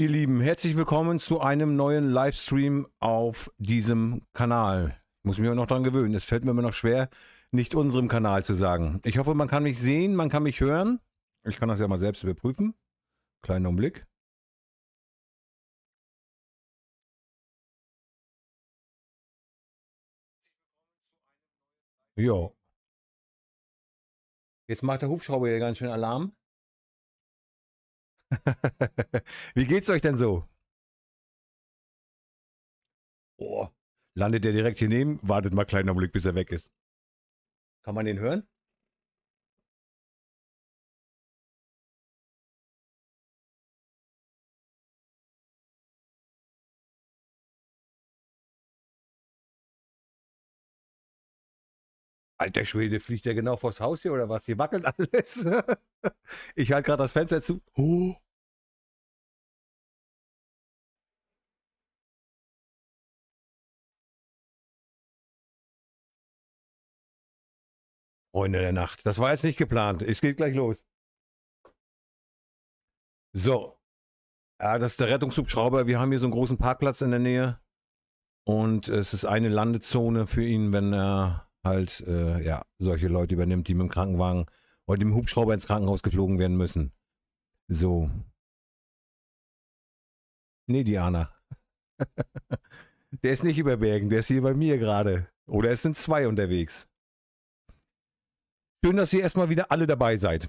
Ihr Lieben, herzlich willkommen zu einem neuen Livestream auf diesem Kanal. Ich muss mich auch noch dran gewöhnen. Es fällt mir immer noch schwer, nicht unserem Kanal zu sagen. Ich hoffe, man kann mich sehen, man kann mich hören. Ich kann das ja mal selbst überprüfen. Kleinen Umblick. Jo. Jetzt macht der Hubschrauber hier ganz schön Alarm. Wie geht's euch denn so? Oh, landet der direkt hier neben? Wartet mal einen kleinen Augenblick, bis er weg ist. Kann man den hören? Alter Schwede, fliegt der genau vors Haus hier oder was? Hier wackelt alles. ich halte gerade das Fenster zu. Oh. Freunde der Nacht. Das war jetzt nicht geplant. Es geht gleich los. So. Ja, das ist der Rettungshubschrauber. Wir haben hier so einen großen Parkplatz in der Nähe. Und es ist eine Landezone für ihn, wenn er halt äh, ja, solche Leute übernimmt, die mit dem Krankenwagen oder dem Hubschrauber ins Krankenhaus geflogen werden müssen. So. Nee, Diana. der ist nicht über Bergen, der ist hier bei mir gerade. Oder es sind zwei unterwegs. Schön, dass ihr erstmal wieder alle dabei seid.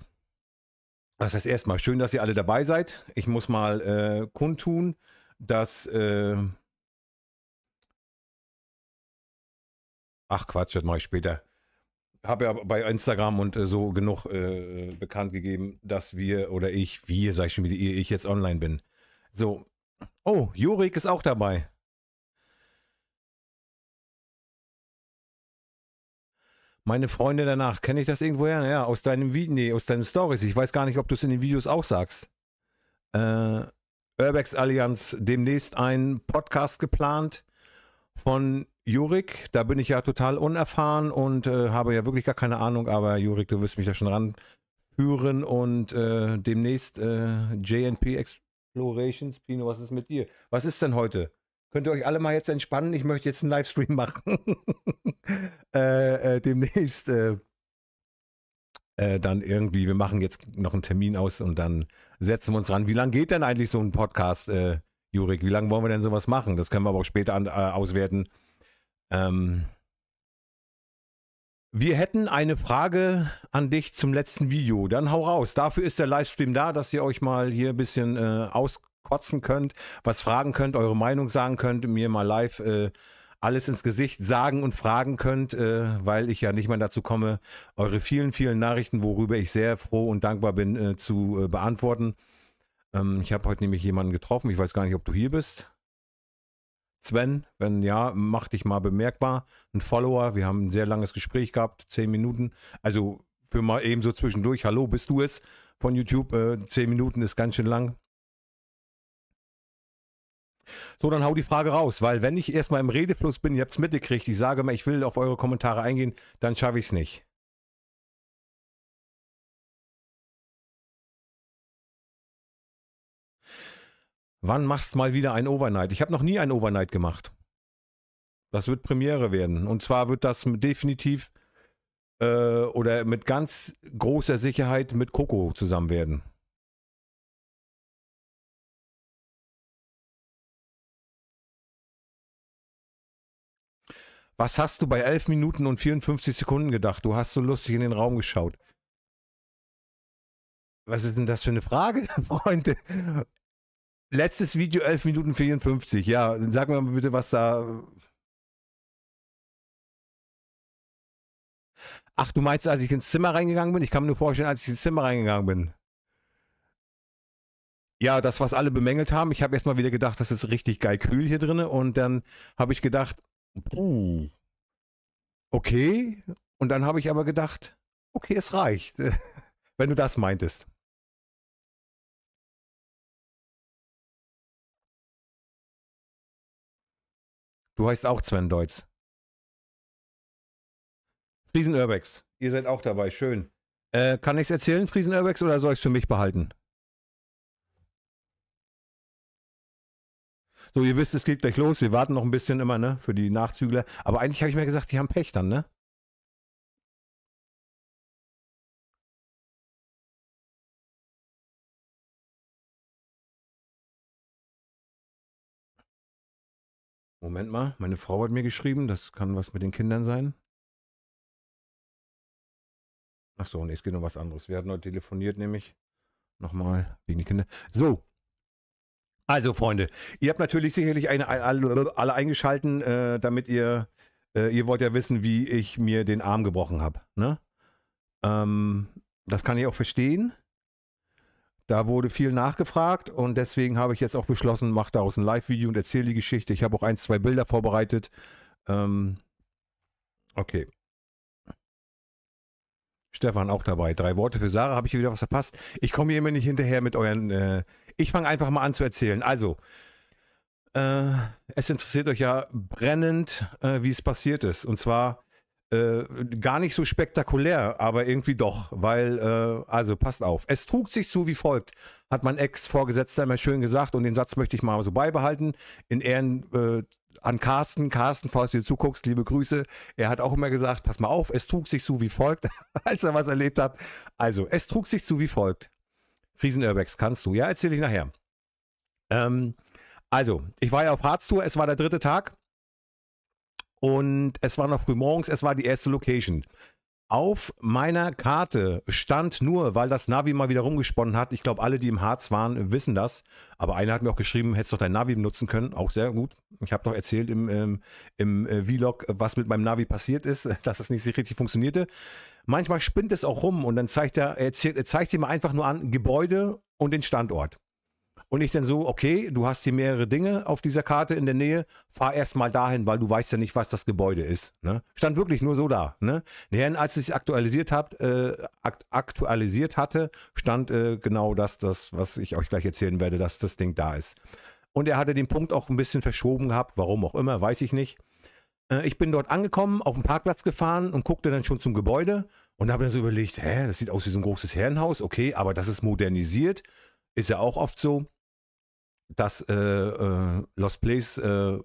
Das heißt erstmal, schön, dass ihr alle dabei seid. Ich muss mal äh, kundtun, dass äh, Ach Quatsch, das mache ich später. Habe ja bei Instagram und äh, so genug äh, äh, bekannt gegeben, dass wir oder ich, wir, sag ich schon wieder, ich jetzt online bin. So. Oh, Jurik ist auch dabei. Meine Freunde danach, kenne ich das irgendwo her? Ja, aus deinem Video, nee, aus deinen Stories. Ich weiß gar nicht, ob du es in den Videos auch sagst. Äh, Urbex Allianz demnächst ein Podcast geplant von Jurik. Da bin ich ja total unerfahren und äh, habe ja wirklich gar keine Ahnung, aber Jurik, du wirst mich da schon ranführen und äh, demnächst äh, JNP Explorations. Pino, was ist mit dir? Was ist denn heute? Könnt ihr euch alle mal jetzt entspannen? Ich möchte jetzt einen Livestream machen. Äh, äh, demnächst äh, dann irgendwie, wir machen jetzt noch einen Termin aus und dann setzen wir uns ran. Wie lange geht denn eigentlich so ein Podcast, äh, Jurik? Wie lange wollen wir denn sowas machen? Das können wir aber auch später an, äh, auswerten, ähm, wir hätten eine Frage an dich zum letzten Video. Dann hau raus. Dafür ist der Livestream da, dass ihr euch mal hier ein bisschen äh, auskotzen könnt, was fragen könnt, eure Meinung sagen könnt, mir mal live äh, alles ins Gesicht sagen und fragen könnt, äh, weil ich ja nicht mehr dazu komme, eure vielen, vielen Nachrichten, worüber ich sehr froh und dankbar bin, äh, zu äh, beantworten. Ähm, ich habe heute nämlich jemanden getroffen. Ich weiß gar nicht, ob du hier bist. Sven, wenn ja, mach dich mal bemerkbar. Ein Follower, wir haben ein sehr langes Gespräch gehabt, zehn Minuten. Also für mal eben so zwischendurch, hallo, bist du es von YouTube? Äh, zehn Minuten ist ganz schön lang. So, dann hau die Frage raus, weil wenn ich erstmal im Redefluss bin, ihr habt es mitgekriegt, ich sage mal, ich will auf eure Kommentare eingehen, dann schaffe ich es nicht. Wann machst mal wieder ein Overnight? Ich habe noch nie ein Overnight gemacht. Das wird Premiere werden. Und zwar wird das definitiv äh, oder mit ganz großer Sicherheit mit Coco zusammen werden. Was hast du bei 11 Minuten und 54 Sekunden gedacht? Du hast so lustig in den Raum geschaut. Was ist denn das für eine Frage, Freunde? Letztes Video 11 Minuten 54. Ja, dann sag mir mal bitte, was da. Ach, du meinst, als ich ins Zimmer reingegangen bin? Ich kann mir nur vorstellen, als ich ins Zimmer reingegangen bin. Ja, das, was alle bemängelt haben. Ich habe erstmal wieder gedacht, das ist richtig geil kühl hier drin. Und dann habe ich gedacht, okay. Und dann habe ich aber gedacht, okay, es reicht. Wenn du das meintest. Du heißt auch Sven Deutz. Friesen Urbex, ihr seid auch dabei, schön. Äh, kann ich es erzählen, Friesen Urbex, oder soll ich es für mich behalten? So, ihr wisst, es geht gleich los. Wir warten noch ein bisschen immer, ne, für die Nachzügler. Aber eigentlich habe ich mir gesagt, die haben Pech dann, ne? Moment mal, meine Frau hat mir geschrieben, das kann was mit den Kindern sein. Ach so, nee, es geht um was anderes. Wir hatten heute telefoniert, nämlich nochmal wegen die Kinder. So. Also, Freunde, ihr habt natürlich sicherlich eine, alle, alle eingeschalten, äh, damit ihr, äh, ihr wollt ja wissen, wie ich mir den Arm gebrochen habe. Ne? Ähm, das kann ich auch verstehen. Da wurde viel nachgefragt und deswegen habe ich jetzt auch beschlossen, mache daraus ein Live-Video und erzähle die Geschichte. Ich habe auch ein, zwei Bilder vorbereitet. Ähm, okay. Stefan auch dabei. Drei Worte für Sarah. Habe ich wieder was verpasst? Ich komme hier immer nicht hinterher mit euren. Äh ich fange einfach mal an zu erzählen. Also, äh, es interessiert euch ja brennend, äh, wie es passiert ist. Und zwar äh, gar nicht so spektakulär, aber irgendwie doch, weil, äh, also passt auf. Es trug sich zu wie folgt, hat mein Ex-Vorgesetzter immer schön gesagt und den Satz möchte ich mal so beibehalten. In Ehren äh, an Carsten, Carsten, falls du dir zuguckst, liebe Grüße. Er hat auch immer gesagt, pass mal auf, es trug sich zu wie folgt, als er was erlebt hat. Also, es trug sich zu wie folgt. Friesen Urbex, kannst du? Ja, erzähle ich nachher. Ähm, also, ich war ja auf Harztour, es war der dritte Tag. Und es war noch früh morgens, es war die erste Location. Auf meiner Karte stand nur, weil das Navi mal wieder rumgesponnen hat. Ich glaube, alle, die im Harz waren, wissen das. Aber einer hat mir auch geschrieben, hättest doch dein Navi benutzen können. Auch sehr gut. Ich habe doch erzählt im, ähm, im äh, Vlog, was mit meinem Navi passiert ist, dass es nicht richtig funktionierte. Manchmal spinnt es auch rum und dann zeigt er, er, zeigt, er zeigt ihm einfach nur an Gebäude und den Standort. Und ich dann so, okay, du hast hier mehrere Dinge auf dieser Karte in der Nähe, fahr erstmal dahin, weil du weißt ja nicht, was das Gebäude ist. Ne? Stand wirklich nur so da. Ne? Denn als ich es aktualisiert, hab, äh, aktualisiert hatte, stand äh, genau das, das, was ich euch gleich erzählen werde, dass das Ding da ist. Und er hatte den Punkt auch ein bisschen verschoben gehabt, warum auch immer, weiß ich nicht. Äh, ich bin dort angekommen, auf den Parkplatz gefahren und guckte dann schon zum Gebäude und habe dann so überlegt, hä, das sieht aus wie so ein großes Herrenhaus, okay, aber das ist modernisiert, ist ja auch oft so dass äh, äh, Lost Place äh,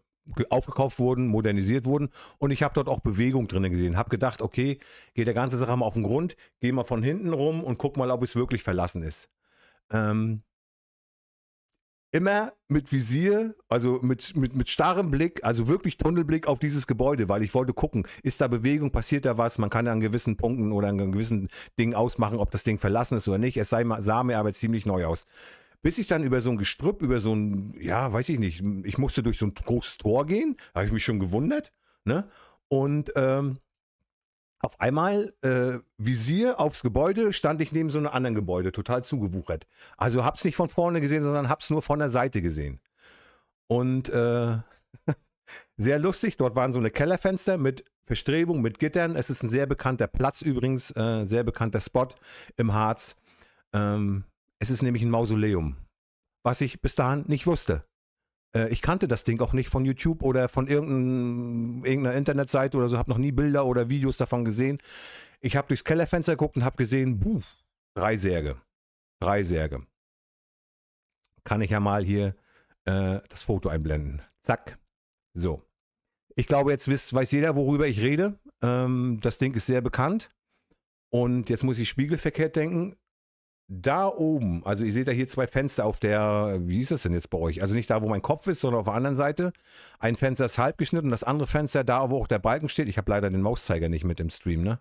aufgekauft wurden, modernisiert wurden. Und ich habe dort auch Bewegung drin gesehen. Habe gedacht, okay, geht der ganze Sache mal auf den Grund, geh mal von hinten rum und guck mal, ob es wirklich verlassen ist. Ähm, immer mit Visier, also mit, mit, mit starrem Blick, also wirklich Tunnelblick auf dieses Gebäude, weil ich wollte gucken, ist da Bewegung, passiert da was? Man kann ja an gewissen Punkten oder an gewissen Dingen ausmachen, ob das Ding verlassen ist oder nicht. Es sah mir aber ziemlich neu aus. Bis ich dann über so ein Gestrüpp, über so ein, ja, weiß ich nicht, ich musste durch so ein großes Tor gehen, habe ich mich schon gewundert, ne? Und ähm, auf einmal äh, Visier aufs Gebäude, stand ich neben so einem anderen Gebäude, total zugewuchert. Also hab's nicht von vorne gesehen, sondern hab's nur von der Seite gesehen. Und äh, sehr lustig, dort waren so eine Kellerfenster mit Verstrebung, mit Gittern. Es ist ein sehr bekannter Platz übrigens, äh, sehr bekannter Spot im Harz. Ähm, es ist nämlich ein Mausoleum, was ich bis dahin nicht wusste. Äh, ich kannte das Ding auch nicht von YouTube oder von irgendeiner Internetseite oder so, habe noch nie Bilder oder Videos davon gesehen. Ich habe durchs Kellerfenster geguckt und habe gesehen, buh, drei Särge. Drei Särge. Kann ich ja mal hier äh, das Foto einblenden. Zack. So. Ich glaube, jetzt wisst, weiß jeder, worüber ich rede. Ähm, das Ding ist sehr bekannt. Und jetzt muss ich spiegelverkehrt denken da oben, also ihr seht ja hier zwei Fenster auf der, wie ist das denn jetzt bei euch? Also nicht da, wo mein Kopf ist, sondern auf der anderen Seite. Ein Fenster ist halb geschnitten und das andere Fenster da, wo auch der Balken steht. Ich habe leider den Mauszeiger nicht mit im Stream, ne?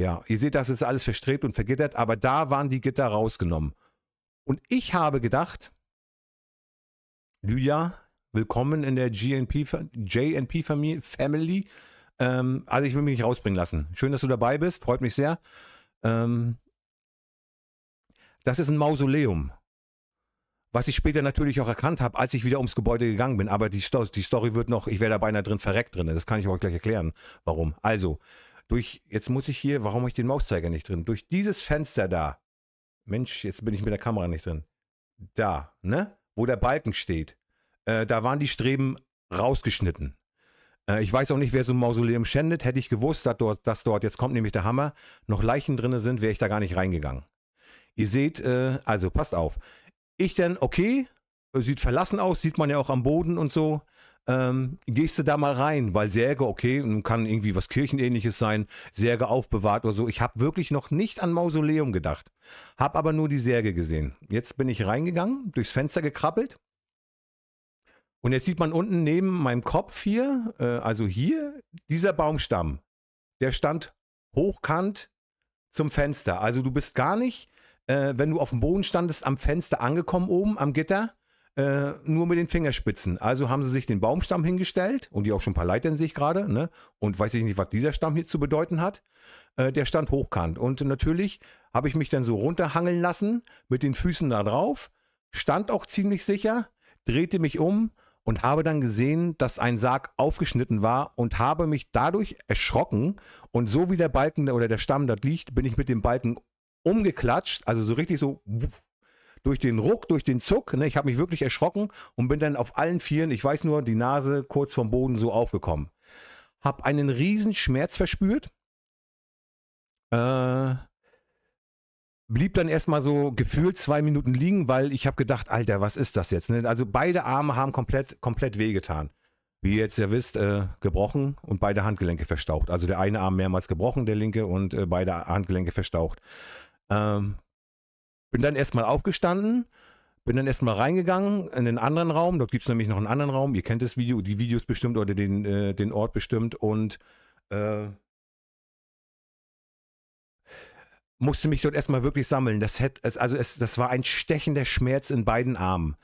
Ja, ihr seht, das ist alles verstrebt und vergittert, aber da waren die Gitter rausgenommen. Und ich habe gedacht, Lydia, willkommen in der JNP-Family. Ähm, also ich will mich nicht rausbringen lassen. Schön, dass du dabei bist, freut mich sehr. Ähm, das ist ein Mausoleum. Was ich später natürlich auch erkannt habe, als ich wieder ums Gebäude gegangen bin. Aber die, Sto die Story wird noch, ich wäre da beinahe drin verreckt drin. Das kann ich euch gleich erklären, warum. Also, durch, jetzt muss ich hier, warum habe ich den Mauszeiger nicht drin? Durch dieses Fenster da. Mensch, jetzt bin ich mit der Kamera nicht drin. Da, ne? Wo der Balken steht. Äh, da waren die Streben rausgeschnitten. Äh, ich weiß auch nicht, wer so ein Mausoleum schändet. Hätte ich gewusst, dass dort, dass dort, jetzt kommt nämlich der Hammer, noch Leichen drin sind, wäre ich da gar nicht reingegangen. Ihr seht, äh, also passt auf. Ich dann, okay, sieht verlassen aus, sieht man ja auch am Boden und so. Ähm, gehst du da mal rein, weil Särge, okay, kann irgendwie was Kirchenähnliches sein, Särge aufbewahrt oder so. Ich habe wirklich noch nicht an Mausoleum gedacht, habe aber nur die Särge gesehen. Jetzt bin ich reingegangen, durchs Fenster gekrabbelt und jetzt sieht man unten neben meinem Kopf hier, äh, also hier, dieser Baumstamm, der stand hochkant zum Fenster. Also du bist gar nicht äh, wenn du auf dem Boden standest, am Fenster angekommen oben, am Gitter, äh, nur mit den Fingerspitzen. Also haben sie sich den Baumstamm hingestellt und die auch schon ein paar Leitern sehe ich gerade, ne? Und weiß ich nicht, was dieser Stamm hier zu bedeuten hat. Äh, der stand hochkant. Und natürlich habe ich mich dann so runterhangeln lassen, mit den Füßen da drauf, stand auch ziemlich sicher, drehte mich um und habe dann gesehen, dass ein Sarg aufgeschnitten war und habe mich dadurch erschrocken. Und so wie der Balken oder der Stamm dort liegt, bin ich mit dem Balken umgeklatscht, also so richtig so durch den Ruck, durch den Zuck. Ne? Ich habe mich wirklich erschrocken und bin dann auf allen Vieren, ich weiß nur, die Nase kurz vom Boden so aufgekommen. Hab einen riesen Schmerz verspürt. Äh, blieb dann erstmal so gefühlt zwei Minuten liegen, weil ich habe gedacht, Alter, was ist das jetzt? Ne? Also beide Arme haben komplett, komplett wehgetan. Wie ihr jetzt ja wisst, äh, gebrochen und beide Handgelenke verstaucht. Also der eine Arm mehrmals gebrochen, der linke und äh, beide Handgelenke verstaucht. Ähm, bin dann erstmal aufgestanden, bin dann erstmal reingegangen in den anderen Raum. Dort gibt es nämlich noch einen anderen Raum. Ihr kennt das Video, die Videos bestimmt oder den, äh, den Ort bestimmt und äh, musste mich dort erstmal wirklich sammeln. Das, hätt, es, also es, das war ein stechender Schmerz in beiden Armen.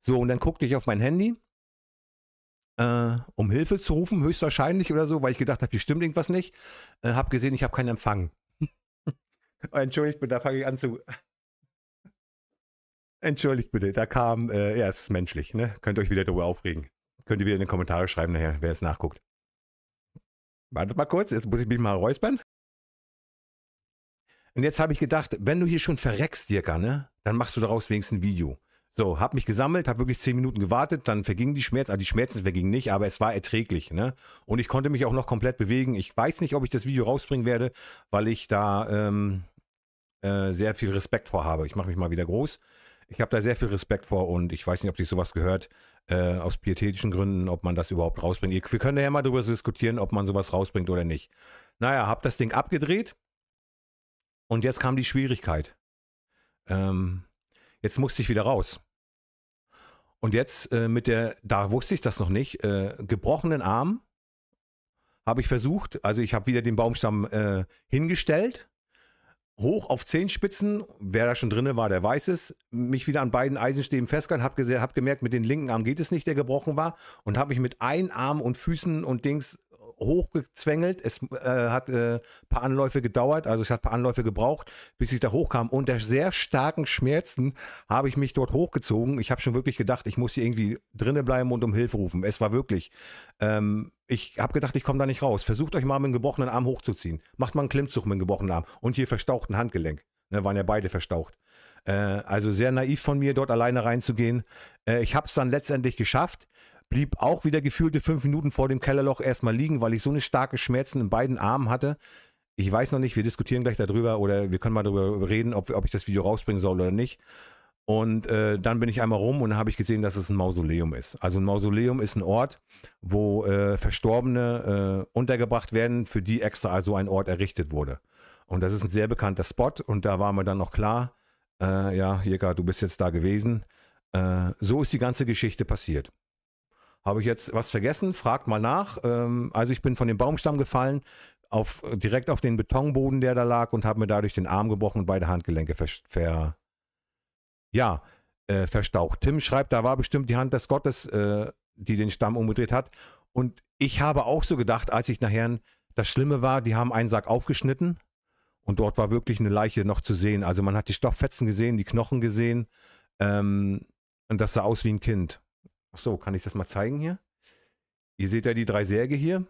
So, und dann guckte ich auf mein Handy, äh, um Hilfe zu rufen, höchstwahrscheinlich oder so, weil ich gedacht habe, hier stimmt irgendwas nicht. Äh, hab gesehen, ich habe keinen Empfang. Oh, entschuldigt bitte, da fange ich an zu. Entschuldigt bitte, da kam, äh, ja, es ist menschlich, ne? Könnt ihr euch wieder darüber aufregen. Könnt ihr wieder in die Kommentare schreiben nachher, wer es nachguckt. Wartet mal kurz, jetzt muss ich mich mal räuspern. Und jetzt habe ich gedacht, wenn du hier schon verreckst, Dirka, ne? Dann machst du daraus wenigstens ein Video. So, hab mich gesammelt, hab wirklich zehn Minuten gewartet, dann vergingen die Schmerzen, also die Schmerzen vergingen nicht, aber es war erträglich. Ne? Und ich konnte mich auch noch komplett bewegen. Ich weiß nicht, ob ich das Video rausbringen werde, weil ich da ähm, äh, sehr viel Respekt vor habe. Ich mache mich mal wieder groß. Ich habe da sehr viel Respekt vor und ich weiß nicht, ob sich sowas gehört, äh, aus pietätischen Gründen, ob man das überhaupt rausbringt. wir können ja mal darüber diskutieren, ob man sowas rausbringt oder nicht. Naja, hab das Ding abgedreht und jetzt kam die Schwierigkeit. Ähm, jetzt musste ich wieder raus. Und jetzt äh, mit der, da wusste ich das noch nicht, äh, gebrochenen Arm habe ich versucht, also ich habe wieder den Baumstamm äh, hingestellt, hoch auf Zehenspitzen, wer da schon drinne war, der weiß es, mich wieder an beiden Eisenstäben festgehalten, habe hab gemerkt, mit dem linken Arm geht es nicht, der gebrochen war, und habe mich mit einem Arm und Füßen und Dings hochgezwängelt. Es äh, hat ein äh, paar Anläufe gedauert, also es hat ein paar Anläufe gebraucht, bis ich da hochkam. Unter sehr starken Schmerzen habe ich mich dort hochgezogen. Ich habe schon wirklich gedacht, ich muss hier irgendwie drinnen bleiben und um Hilfe rufen. Es war wirklich. Ähm, ich habe gedacht, ich komme da nicht raus. Versucht euch mal mit einem gebrochenen Arm hochzuziehen. Macht mal einen Klimmzug mit einem gebrochenen Arm und hier verstauchten Handgelenk. Ne, waren ja beide verstaucht äh, also sehr naiv von mir, dort alleine reinzugehen. Äh, ich habe es dann letztendlich geschafft blieb auch wieder gefühlte fünf Minuten vor dem Kellerloch erstmal liegen, weil ich so eine starke Schmerzen in beiden Armen hatte. Ich weiß noch nicht, wir diskutieren gleich darüber oder wir können mal darüber reden, ob, ob ich das Video rausbringen soll oder nicht. Und äh, dann bin ich einmal rum und habe ich gesehen, dass es ein Mausoleum ist. Also ein Mausoleum ist ein Ort, wo äh, Verstorbene äh, untergebracht werden, für die extra also ein Ort errichtet wurde. Und das ist ein sehr bekannter Spot und da war mir dann noch klar, äh, ja, Jeka, du bist jetzt da gewesen. Äh, so ist die ganze Geschichte passiert. Habe ich jetzt was vergessen? Fragt mal nach. Ähm, also ich bin von dem Baumstamm gefallen, auf, direkt auf den Betonboden, der da lag und habe mir dadurch den Arm gebrochen und beide Handgelenke ver, ver ja, äh, verstaucht. Tim schreibt, da war bestimmt die Hand des Gottes, äh, die den Stamm umgedreht hat. Und ich habe auch so gedacht, als ich nachher, das Schlimme war, die haben einen Sack aufgeschnitten und dort war wirklich eine Leiche noch zu sehen. Also man hat die Stofffetzen gesehen, die Knochen gesehen ähm, und das sah aus wie ein Kind. Achso, kann ich das mal zeigen hier? Ihr seht ja die drei Särge hier.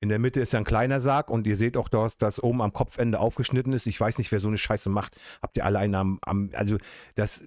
In der Mitte ist ja ein kleiner Sarg und ihr seht auch, dass das oben am Kopfende aufgeschnitten ist. Ich weiß nicht, wer so eine Scheiße macht. Habt ihr alle einen am, am also das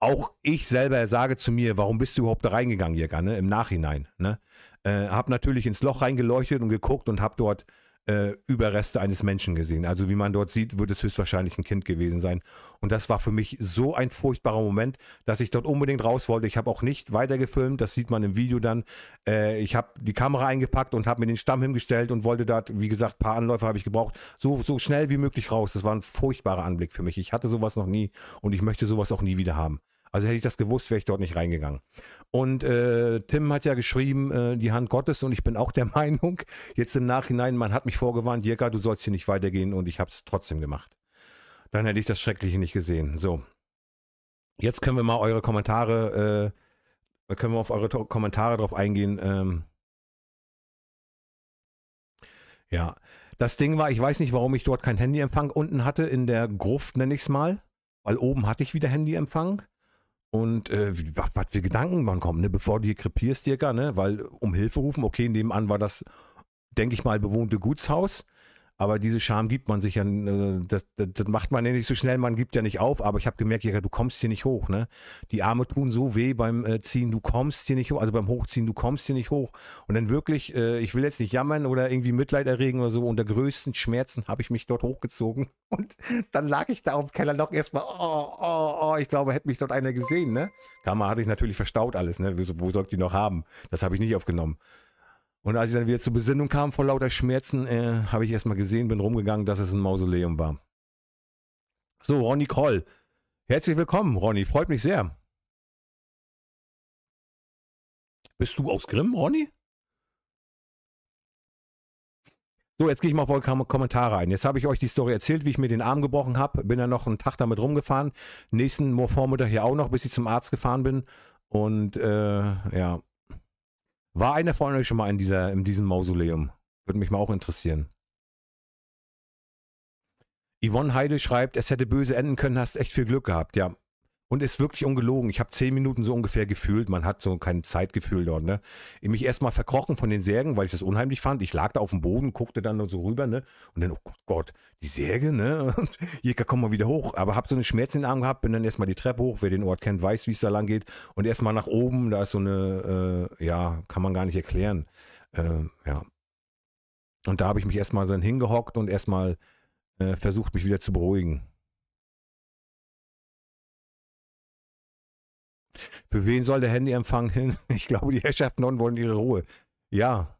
auch ich selber sage zu mir, warum bist du überhaupt da reingegangen, Jäger, ne? Im Nachhinein, ne? Äh, hab natürlich ins Loch reingeleuchtet und geguckt und hab dort äh, Überreste eines Menschen gesehen. Also wie man dort sieht, wird es höchstwahrscheinlich ein Kind gewesen sein. Und das war für mich so ein furchtbarer Moment, dass ich dort unbedingt raus wollte. Ich habe auch nicht weitergefilmt, das sieht man im Video dann. Äh, ich habe die Kamera eingepackt und habe mir den Stamm hingestellt und wollte dort, wie gesagt, ein paar Anläufe habe ich gebraucht, so, so schnell wie möglich raus. Das war ein furchtbarer Anblick für mich. Ich hatte sowas noch nie und ich möchte sowas auch nie wieder haben. Also hätte ich das gewusst, wäre ich dort nicht reingegangen. Und äh, Tim hat ja geschrieben, äh, die Hand Gottes und ich bin auch der Meinung, jetzt im Nachhinein, man hat mich vorgewarnt, Jirka, du sollst hier nicht weitergehen und ich habe es trotzdem gemacht. Dann hätte ich das Schreckliche nicht gesehen. So, jetzt können wir mal eure Kommentare, äh, können wir auf eure Kommentare drauf eingehen. Ähm, ja, das Ding war, ich weiß nicht, warum ich dort keinen Handyempfang unten hatte, in der Gruft nenne ich es mal, weil oben hatte ich wieder Handyempfang und äh, was, für Gedanken man kommt, ne? bevor du hier krepierst, Dirker, ne? weil um Hilfe rufen, okay, nebenan war das, denke ich mal, bewohnte Gutshaus. Aber diese Scham gibt man sich ja, äh, das, das, das, macht man ja nicht so schnell, man gibt ja nicht auf. Aber ich habe gemerkt, ja, du kommst hier nicht hoch. Ne? Die Arme tun so weh beim äh, Ziehen, du kommst hier nicht hoch. Also beim Hochziehen, du kommst hier nicht hoch. Und dann wirklich, äh, ich will jetzt nicht jammern oder irgendwie Mitleid erregen oder so. Unter größten Schmerzen habe ich mich dort hochgezogen. Und dann lag ich da auf dem Kellerloch erstmal, oh, oh, oh, ich glaube, hätte mich dort einer gesehen. Ne? Kammer hatte ich natürlich verstaut alles. Ne? Wo, wo soll ich die noch haben? Das habe ich nicht aufgenommen. Und als ich dann wieder zur Besinnung kam vor lauter Schmerzen, äh, habe ich erstmal gesehen, bin rumgegangen, dass es ein Mausoleum war. So, Ronny Kroll. Herzlich willkommen, Ronny. Freut mich sehr. Bist du aus Grimm, Ronny? So, jetzt gehe ich mal auf eure Kommentare ein. Jetzt habe ich euch die Story erzählt, wie ich mir den Arm gebrochen habe. Bin dann noch einen Tag damit rumgefahren. Nächsten Vormittag hier auch noch, bis ich zum Arzt gefahren bin. Und äh, ja, war einer von euch schon mal in, dieser, in diesem Mausoleum? Würde mich mal auch interessieren. Yvonne Heide schreibt, es hätte böse enden können, hast echt viel Glück gehabt. Ja, und ist wirklich ungelogen. Ich habe zehn Minuten so ungefähr gefühlt. Man hat so kein Zeitgefühl dort. Ne? Ich mich erstmal verkrochen von den Särgen, weil ich das unheimlich fand. Ich lag da auf dem Boden, guckte dann so rüber, ne? Und dann, oh Gott, Gott die Särge, ne? Und Jäger, komm mal wieder hoch. Aber habe so eine Schmerz in den Arm gehabt, bin dann erstmal die Treppe hoch. Wer den Ort kennt, weiß, wie es da lang geht. Und erstmal nach oben, da ist so eine, äh, ja, kann man gar nicht erklären. Äh, ja. Und da habe ich mich erstmal dann hingehockt und erstmal äh, versucht, mich wieder zu beruhigen. Für wen soll der Handyempfang hin? Ich glaube, die Herrschaften non wollen ihre Ruhe. Ja.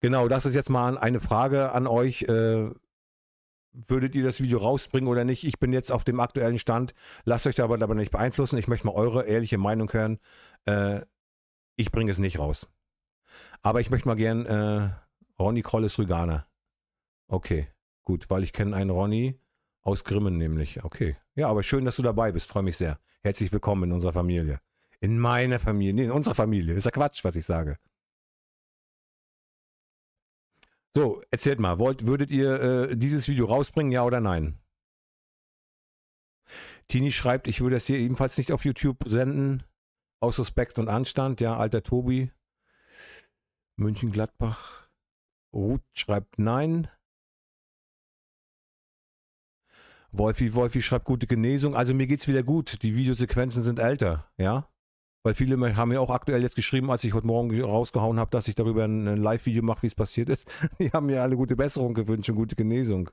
Genau, das ist jetzt mal eine Frage an euch. Äh, würdet ihr das Video rausbringen oder nicht? Ich bin jetzt auf dem aktuellen Stand. Lasst euch dabei aber nicht beeinflussen. Ich möchte mal eure ehrliche Meinung hören. Äh, ich bringe es nicht raus. Aber ich möchte mal gern äh, Ronny Krolles Rüganer. Okay, gut, weil ich kenne einen Ronny. Aus Grimmen nämlich. Okay. Ja, aber schön, dass du dabei bist. Freue mich sehr. Herzlich willkommen in unserer Familie. In meiner Familie. Nee, in unserer Familie. Ist ja Quatsch, was ich sage. So, erzählt mal, wollt, würdet ihr äh, dieses Video rausbringen, ja oder nein? Tini schreibt, ich würde es hier ebenfalls nicht auf YouTube senden. Aus Respekt und Anstand, ja, alter Tobi. München-Gladbach. Ruth schreibt nein. Wolfi, Wolfi schreibt gute Genesung. Also mir geht's wieder gut. Die Videosequenzen sind älter, ja. Weil viele haben mir auch aktuell jetzt geschrieben, als ich heute Morgen rausgehauen habe, dass ich darüber ein, ein Live-Video mache, wie es passiert ist. Die haben mir alle gute Besserung gewünscht und gute Genesung.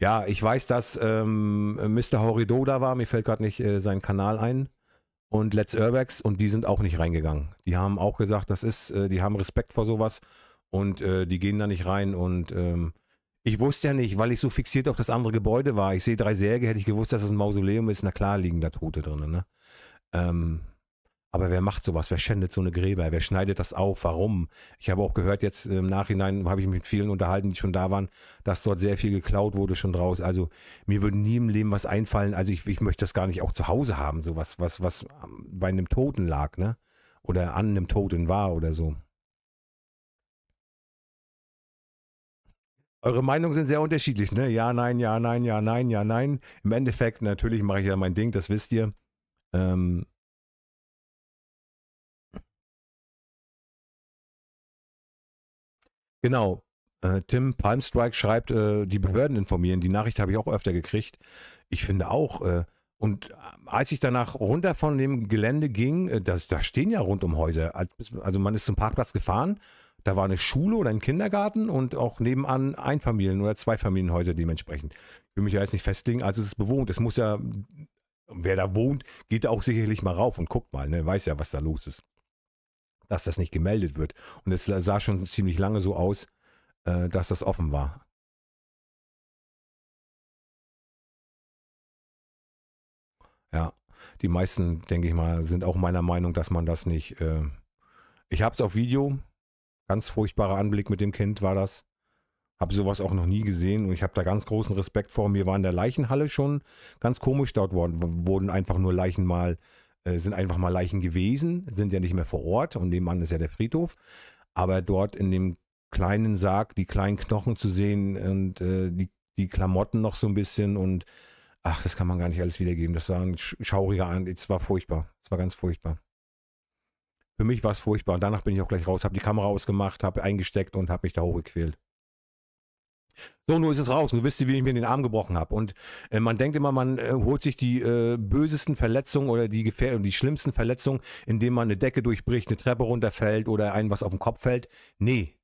Ja, ich weiß, dass ähm, Mr. Horido da war. Mir fällt gerade nicht äh, sein Kanal ein. Und Let's Urbex. Und die sind auch nicht reingegangen. Die haben auch gesagt, das ist, äh, die haben Respekt vor sowas und äh, die gehen da nicht rein und ähm, ich wusste ja nicht, weil ich so fixiert auf das andere Gebäude war. Ich sehe drei Särge, hätte ich gewusst, dass es das ein Mausoleum ist. Na klar liegen da Tote drin. Ne? Ähm, aber wer macht sowas? Wer schändet so eine Gräber? Wer schneidet das auf? Warum? Ich habe auch gehört, jetzt äh, im Nachhinein habe ich mich mit vielen unterhalten, die schon da waren, dass dort sehr viel geklaut wurde schon draus. Also mir würde nie im Leben was einfallen. Also ich, ich möchte das gar nicht auch zu Hause haben, sowas, was, was ähm, bei einem Toten lag, ne? Oder an einem Toten war oder so. Eure Meinungen sind sehr unterschiedlich, ne? Ja, nein, ja, nein, ja, nein, ja, nein. Im Endeffekt, natürlich mache ich ja mein Ding, das wisst ihr. Ähm genau. Äh, Tim Palmstrike schreibt, äh, die Behörden informieren. Die Nachricht habe ich auch öfter gekriegt. Ich finde auch. Äh, und äh, als ich danach runter von dem Gelände ging, äh, das, da stehen ja rund um Häuser. Also man ist zum Parkplatz gefahren da war eine Schule oder ein Kindergarten und auch nebenan Einfamilien- oder Zweifamilienhäuser dementsprechend. Ich will mich ja jetzt nicht festlegen, also es ist bewohnt. Es muss ja, wer da wohnt, geht da auch sicherlich mal rauf und guckt mal, ne? weiß ja, was da los ist. Dass das nicht gemeldet wird. Und es sah schon ziemlich lange so aus, äh, dass das offen war. Ja, die meisten, denke ich mal, sind auch meiner Meinung, dass man das nicht. Äh ich habe es auf Video, Ganz furchtbarer Anblick mit dem Kind war das. Habe sowas auch noch nie gesehen und ich habe da ganz großen Respekt vor. Mir war in der Leichenhalle schon ganz komisch. Dort worden, wurden einfach nur Leichen mal, äh, sind einfach mal Leichen gewesen, sind ja nicht mehr vor Ort und nebenan ist ja der Friedhof. Aber dort in dem kleinen Sarg die kleinen Knochen zu sehen und äh, die, die Klamotten noch so ein bisschen und ach, das kann man gar nicht alles wiedergeben. Das war ein schauriger Anblick. Es war furchtbar. Es war ganz furchtbar. Für mich war es furchtbar. Und danach bin ich auch gleich raus, habe die Kamera ausgemacht, habe eingesteckt und habe mich da hochgequält. So, nun ist es raus. du wisst, wie ich mir den Arm gebrochen habe. Und äh, man denkt immer, man äh, holt sich die äh, bösesten Verletzungen oder die, Gefähr die schlimmsten Verletzungen, indem man eine Decke durchbricht, eine Treppe runterfällt oder einem was auf den Kopf fällt. Nee.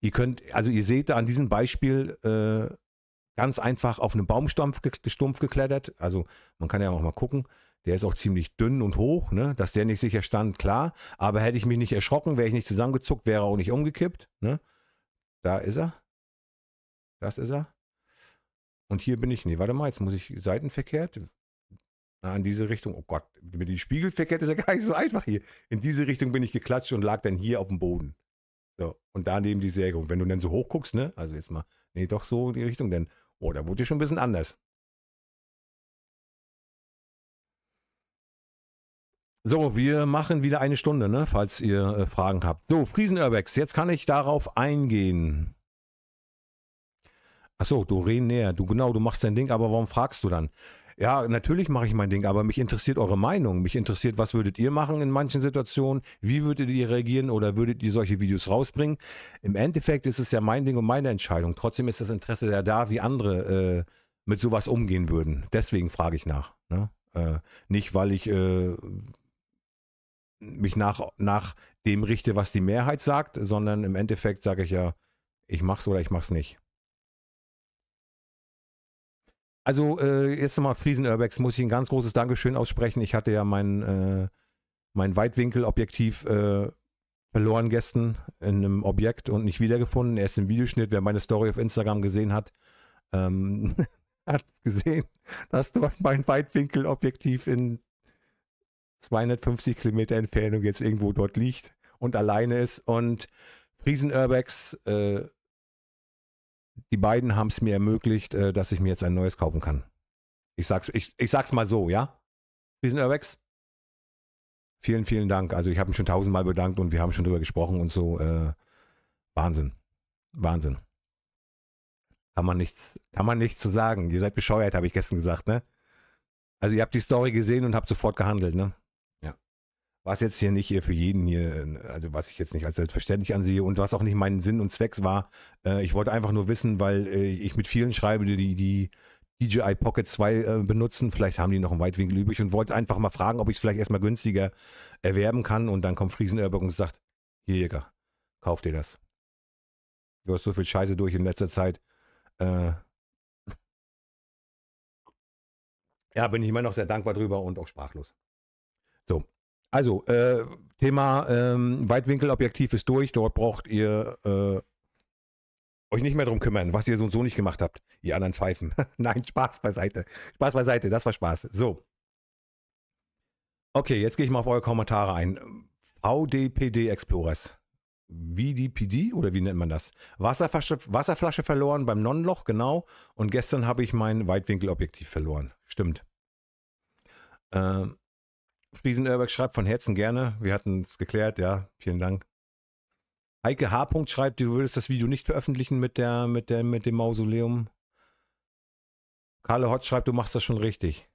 Ihr könnt, also ihr seht da an diesem Beispiel äh, ganz einfach auf einen Baumstumpf ge geklettert. Also man kann ja auch mal gucken. Der ist auch ziemlich dünn und hoch, ne? dass der nicht sicher stand, klar. Aber hätte ich mich nicht erschrocken, wäre ich nicht zusammengezuckt, wäre auch nicht umgekippt. Ne? Da ist er. Das ist er. Und hier bin ich. Nee, warte mal, jetzt muss ich seitenverkehrt. Na, in diese Richtung. Oh Gott, mit dem Spiegel verkehrt ist ja gar nicht so einfach hier. In diese Richtung bin ich geklatscht und lag dann hier auf dem Boden. So, und daneben die Säge. Und wenn du dann so hoch guckst, ne? Also jetzt mal, nee, doch so in die Richtung, denn, oh, da wurde dir schon ein bisschen anders. So, wir machen wieder eine Stunde, ne, falls ihr äh, Fragen habt. So, Friesen-Urbex, jetzt kann ich darauf eingehen. Achso, du reden näher. Du genau, du machst dein Ding, aber warum fragst du dann? Ja, natürlich mache ich mein Ding, aber mich interessiert eure Meinung. Mich interessiert, was würdet ihr machen in manchen Situationen? Wie würdet ihr reagieren oder würdet ihr solche Videos rausbringen? Im Endeffekt ist es ja mein Ding und meine Entscheidung. Trotzdem ist das Interesse ja da, wie andere äh, mit sowas umgehen würden. Deswegen frage ich nach. Ne? Äh, nicht, weil ich äh, mich nach, nach dem richte, was die Mehrheit sagt, sondern im Endeffekt sage ich ja, ich mach's oder ich mach's nicht. Also äh, jetzt nochmal Friesen Urbex, muss ich ein ganz großes Dankeschön aussprechen. Ich hatte ja mein, äh, mein Weitwinkelobjektiv äh, verloren gestern in einem Objekt und nicht wiedergefunden. Erst im Videoschnitt, wer meine Story auf Instagram gesehen hat, ähm, hat gesehen, dass dort mein Weitwinkelobjektiv in 250 Kilometer Entfernung jetzt irgendwo dort liegt und alleine ist. Und Friesen Urbex, äh, die beiden haben es mir ermöglicht, äh, dass ich mir jetzt ein neues kaufen kann. Ich sag's, ich, ich sag's mal so, ja? Friesen Urbex, vielen, vielen Dank. Also ich habe mich schon tausendmal bedankt und wir haben schon drüber gesprochen und so. Äh, Wahnsinn. Wahnsinn. Kann man nichts, kann man nichts zu sagen. Ihr seid bescheuert, habe ich gestern gesagt, ne? Also ihr habt die Story gesehen und habt sofort gehandelt, ne? was jetzt hier nicht für jeden hier, äh, also was ich jetzt nicht als selbstverständlich ansehe und was auch nicht mein Sinn und Zwecks war. Äh, ich wollte einfach nur wissen, weil äh, ich mit vielen schreibe, die die DJI Pocket 2 benutzen. Vielleicht haben die noch einen Weitwinkel übrig und wollte einfach mal fragen, ob ich es vielleicht erstmal günstiger erwerben kann. Und dann kommt Friesenörberg und sagt, hier Jäger, kauf dir das. Du hast so viel Scheiße durch in letzter Zeit. ja, bin ich immer noch sehr dankbar drüber und auch sprachlos. So, also, äh, Thema ähm, Weitwinkelobjektiv ist durch. Dort braucht ihr äh, euch nicht mehr drum kümmern, was ihr so und so nicht gemacht habt. Ihr anderen Pfeifen. Nein, Spaß beiseite. Spaß beiseite, das war Spaß. So. Okay, jetzt gehe ich mal auf eure Kommentare ein. VDPD Explorers. VDPD oder wie nennt man das? Wasserflasche, Wasserflasche verloren beim Nonnenloch, genau. Und gestern habe ich mein Weitwinkelobjektiv verloren. Stimmt. Ähm, Friesen Urbeck schreibt von Herzen gerne. Wir hatten es geklärt, ja. Vielen Dank. Heike H. schreibt, du würdest das Video nicht veröffentlichen mit der, mit der, mit dem Mausoleum. Karle Hotz schreibt, du machst das schon richtig.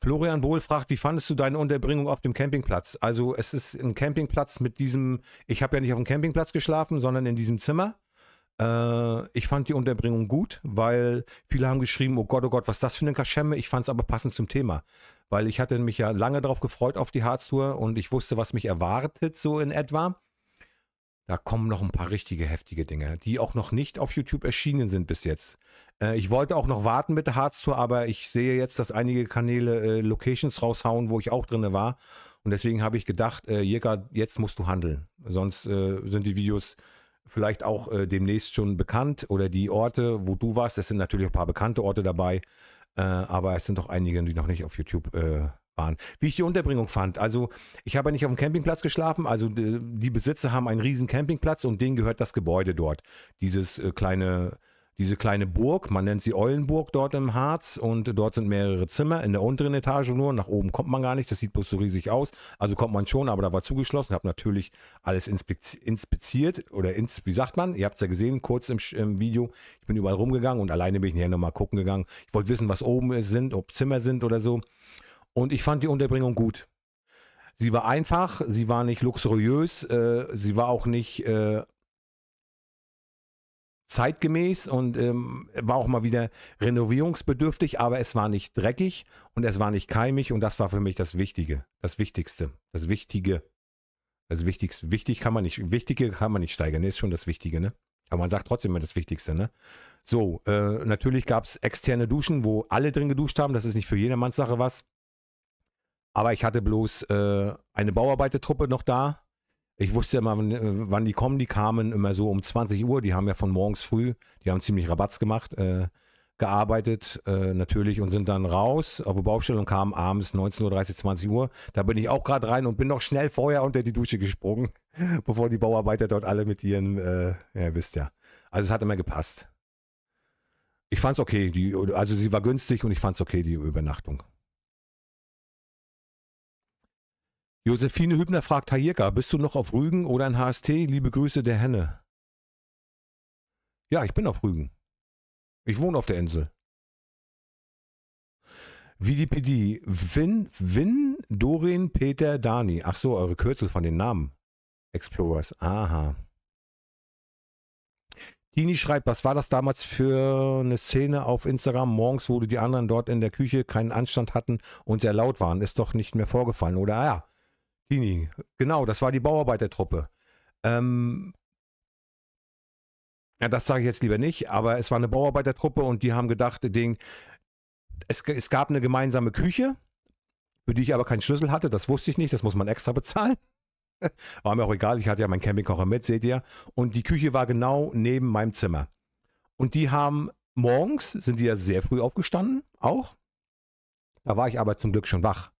Florian Bohl fragt, wie fandest du deine Unterbringung auf dem Campingplatz? Also es ist ein Campingplatz mit diesem, ich habe ja nicht auf dem Campingplatz geschlafen, sondern in diesem Zimmer. Äh, ich fand die Unterbringung gut, weil viele haben geschrieben, oh Gott, oh Gott, was ist das für eine Kaschemme? Ich fand es aber passend zum Thema, weil ich hatte mich ja lange darauf gefreut auf die Harztour und ich wusste, was mich erwartet, so in etwa. Da kommen noch ein paar richtige heftige Dinge, die auch noch nicht auf YouTube erschienen sind bis jetzt. Äh, ich wollte auch noch warten mit der Harztour, aber ich sehe jetzt, dass einige Kanäle äh, Locations raushauen, wo ich auch drin war. Und deswegen habe ich gedacht, äh, Jäger, jetzt musst du handeln. Sonst sind die Videos vielleicht auch äh, demnächst schon bekannt oder die Orte, wo du warst. Es sind natürlich ein paar bekannte Orte dabei, äh, aber es sind auch einige, die noch nicht auf YouTube äh, waren. Wie ich die Unterbringung fand, also ich habe nicht auf dem Campingplatz geschlafen, also die, Besitzer haben einen riesen Campingplatz und denen gehört das Gebäude dort. Dieses äh, kleine diese kleine Burg, man nennt sie Eulenburg dort im Harz und dort sind mehrere Zimmer in der unteren Etage nur, nach oben kommt man gar nicht, das sieht bloß so riesig aus, also kommt man schon, aber da war zugeschlossen, habe natürlich alles inspiziert oder ins, wie sagt man, ihr habt es ja gesehen, kurz im, im, Video, ich bin überall rumgegangen und alleine bin ich nachher nochmal gucken gegangen, ich wollte wissen, was oben ist, sind, ob Zimmer sind oder so und ich fand die Unterbringung gut. Sie war einfach, sie war nicht luxuriös, äh, sie war auch nicht... Äh, zeitgemäß und ähm, war auch mal wieder renovierungsbedürftig, aber es war nicht dreckig und es war nicht keimig und das war für mich das Wichtige, das Wichtigste, das Wichtige. Das Wichtigste, wichtig kann man nicht, Wichtige kann man nicht steigern, ist schon das Wichtige, ne? Aber man sagt trotzdem immer das Wichtigste, ne? So, äh, natürlich gab es externe Duschen, wo alle drin geduscht haben. Das ist nicht für jedermanns Sache was. Aber ich hatte bloß äh, eine Bauarbeitertruppe noch da ich wusste immer, äh, wann die kommen. Die kamen immer so um 20 Uhr. Die haben ja von morgens früh, die haben ziemlich Rabatz gemacht, äh, gearbeitet äh, natürlich und sind dann raus auf die Baustelle und kamen abends 19.30 Uhr, 20 Uhr. Da bin ich auch gerade rein und bin noch schnell vorher unter die Dusche gesprungen, bevor die Bauarbeiter dort alle mit ihren, äh, ja, wisst ja. Also es hat immer gepasst. Ich fand's okay, die, also sie war günstig und ich fand's okay, die Übernachtung. Josephine Hübner fragt Hayeka, bist du noch auf Rügen oder in HST? Liebe Grüße der Henne. Ja, ich bin auf Rügen. Ich wohne auf der Insel. VDPD, Win, Win, Dorin, Peter, Dani. Ach so, eure Kürzel von den Namen. Explorers, aha. Dini schreibt, was war das damals für eine Szene auf Instagram morgens, wo die anderen dort in der Küche keinen Anstand hatten und sehr laut waren? Ist doch nicht mehr vorgefallen, oder? Ah, ja, Tini, genau, das war die Bauarbeitertruppe. Ähm, ja, das sage ich jetzt lieber nicht, aber es war eine Bauarbeitertruppe und die haben gedacht, den, es, es gab eine gemeinsame Küche, für die ich aber keinen Schlüssel hatte, das wusste ich nicht, das muss man extra bezahlen. War mir auch egal, ich hatte ja meinen Campingkocher mit, seht ihr. Und die Küche war genau neben meinem Zimmer. Und die haben morgens, sind die ja sehr früh aufgestanden, auch. Da war ich aber zum Glück schon wach.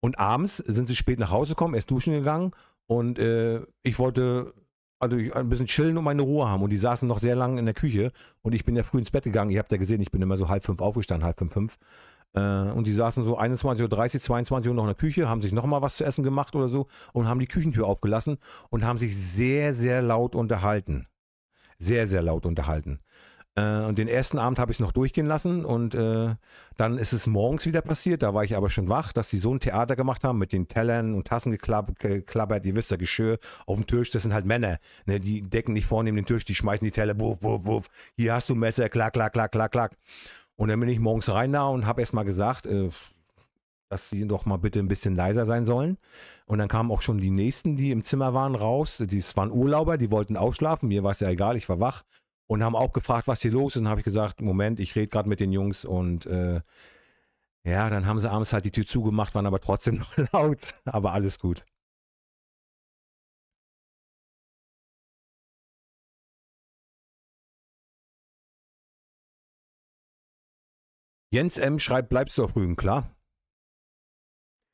Und abends sind sie spät nach Hause gekommen, erst duschen gegangen und äh, ich wollte also ich, ein bisschen chillen und meine Ruhe haben. Und die saßen noch sehr lange in der Küche und ich bin ja früh ins Bett gegangen. Ihr habt ja gesehen, ich bin immer so halb fünf aufgestanden, halb fünf, fünf. Äh, und die saßen so 21.30 Uhr, 22 Uhr noch in der Küche, haben sich nochmal was zu essen gemacht oder so und haben die Küchentür aufgelassen und haben sich sehr, sehr laut unterhalten. Sehr, sehr laut unterhalten. Äh, und den ersten Abend habe ich es noch durchgehen lassen und äh, dann ist es morgens wieder passiert, da war ich aber schon wach, dass sie so ein Theater gemacht haben mit den Tellern und Tassen geklappert, ihr wisst ja, Geschirr auf dem Tisch, das sind halt Männer, ne? die decken nicht vorne neben den Tisch, die schmeißen die Teller, wuff, wuff, wuff, hier hast du Messer, klack, klack, klack, klack, klack. Und dann bin ich morgens rein da und habe erstmal gesagt, äh, dass sie doch mal bitte ein bisschen leiser sein sollen. Und dann kamen auch schon die nächsten, die im Zimmer waren, raus. Das waren Urlauber, die wollten ausschlafen. Mir war es ja egal, ich war wach und haben auch gefragt, was hier los ist. Und habe ich gesagt, Moment, ich rede gerade mit den Jungs und äh, ja, dann haben sie abends halt die Tür zugemacht, waren aber trotzdem noch laut. Aber alles gut. Jens M. schreibt, bleibst du auf Rügen, klar.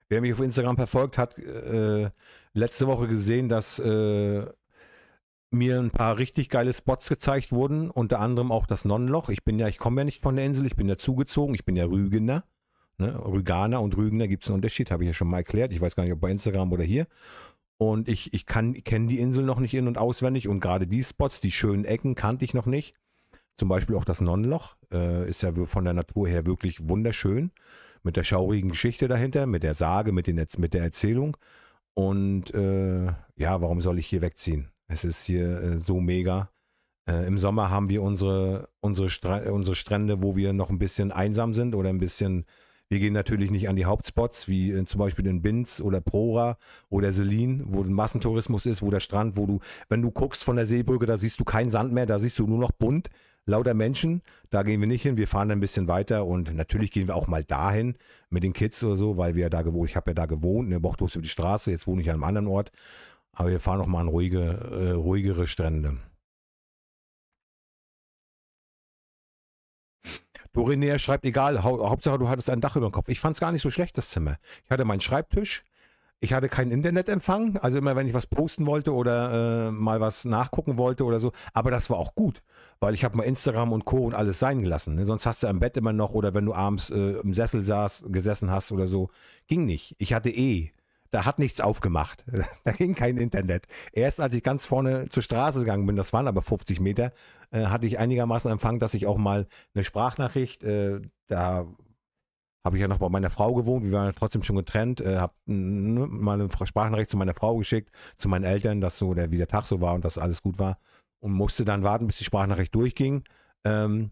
Wer mich auf Instagram verfolgt, hat äh, letzte Woche gesehen, dass äh, mir ein paar richtig geile Spots gezeigt wurden, unter anderem auch das Nonnenloch. Ich bin ja, ich komme ja nicht von der Insel, ich bin ja zugezogen, ich bin ja Rügener. Ne? Rüganer und Rügener gibt es einen Unterschied, habe ich ja schon mal erklärt. Ich weiß gar nicht, ob bei Instagram oder hier. Und ich, ich kenne die Insel noch nicht in- und auswendig und gerade die Spots, die schönen Ecken, kannte ich noch nicht. Zum Beispiel auch das Nonnenloch äh, ist ja von der Natur her wirklich wunderschön. Mit der schaurigen Geschichte dahinter, mit der Sage, mit, den, mit der Erzählung. Und äh, ja, warum soll ich hier wegziehen? Es ist hier äh, so mega. Äh, Im Sommer haben wir unsere, unsere, unsere Strände, wo wir noch ein bisschen einsam sind oder ein bisschen. Wir gehen natürlich nicht an die Hauptspots, wie äh, zum Beispiel in Binz oder Prora oder Selin, wo Massentourismus ist, wo der Strand, wo du, wenn du guckst von der Seebrücke, da siehst du keinen Sand mehr, da siehst du nur noch bunt, lauter Menschen. Da gehen wir nicht hin, wir fahren ein bisschen weiter und natürlich gehen wir auch mal dahin mit den Kids oder so, weil wir ja da gewohnt, ich habe ja da gewohnt, in der Bochtus über die Straße, jetzt wohne ich an einem anderen Ort aber wir fahren noch mal an ruhige, äh, ruhigere Strände. Dorinär schreibt, egal, hau Hauptsache du hattest ein Dach über dem Kopf. Ich fand es gar nicht so schlecht, das Zimmer. Ich hatte meinen Schreibtisch, ich hatte keinen Internetempfang, also immer wenn ich was posten wollte oder äh, mal was nachgucken wollte oder so. Aber das war auch gut, weil ich habe mal Instagram und Co. und alles sein gelassen. Ne? Sonst hast du am Bett immer noch oder wenn du abends äh, im Sessel saß, gesessen hast oder so. Ging nicht. Ich hatte eh da hat nichts aufgemacht. Da ging kein Internet. Erst als ich ganz vorne zur Straße gegangen bin, das waren aber 50 Meter, äh, hatte ich einigermaßen empfangen, dass ich auch mal eine Sprachnachricht, äh, da habe ich ja noch bei meiner Frau gewohnt, wir waren ja trotzdem schon getrennt, äh, habe mal eine Sprachnachricht zu meiner Frau geschickt, zu meinen Eltern, dass so der, wie der Tag so war und dass alles gut war und musste dann warten, bis die Sprachnachricht durchging ähm,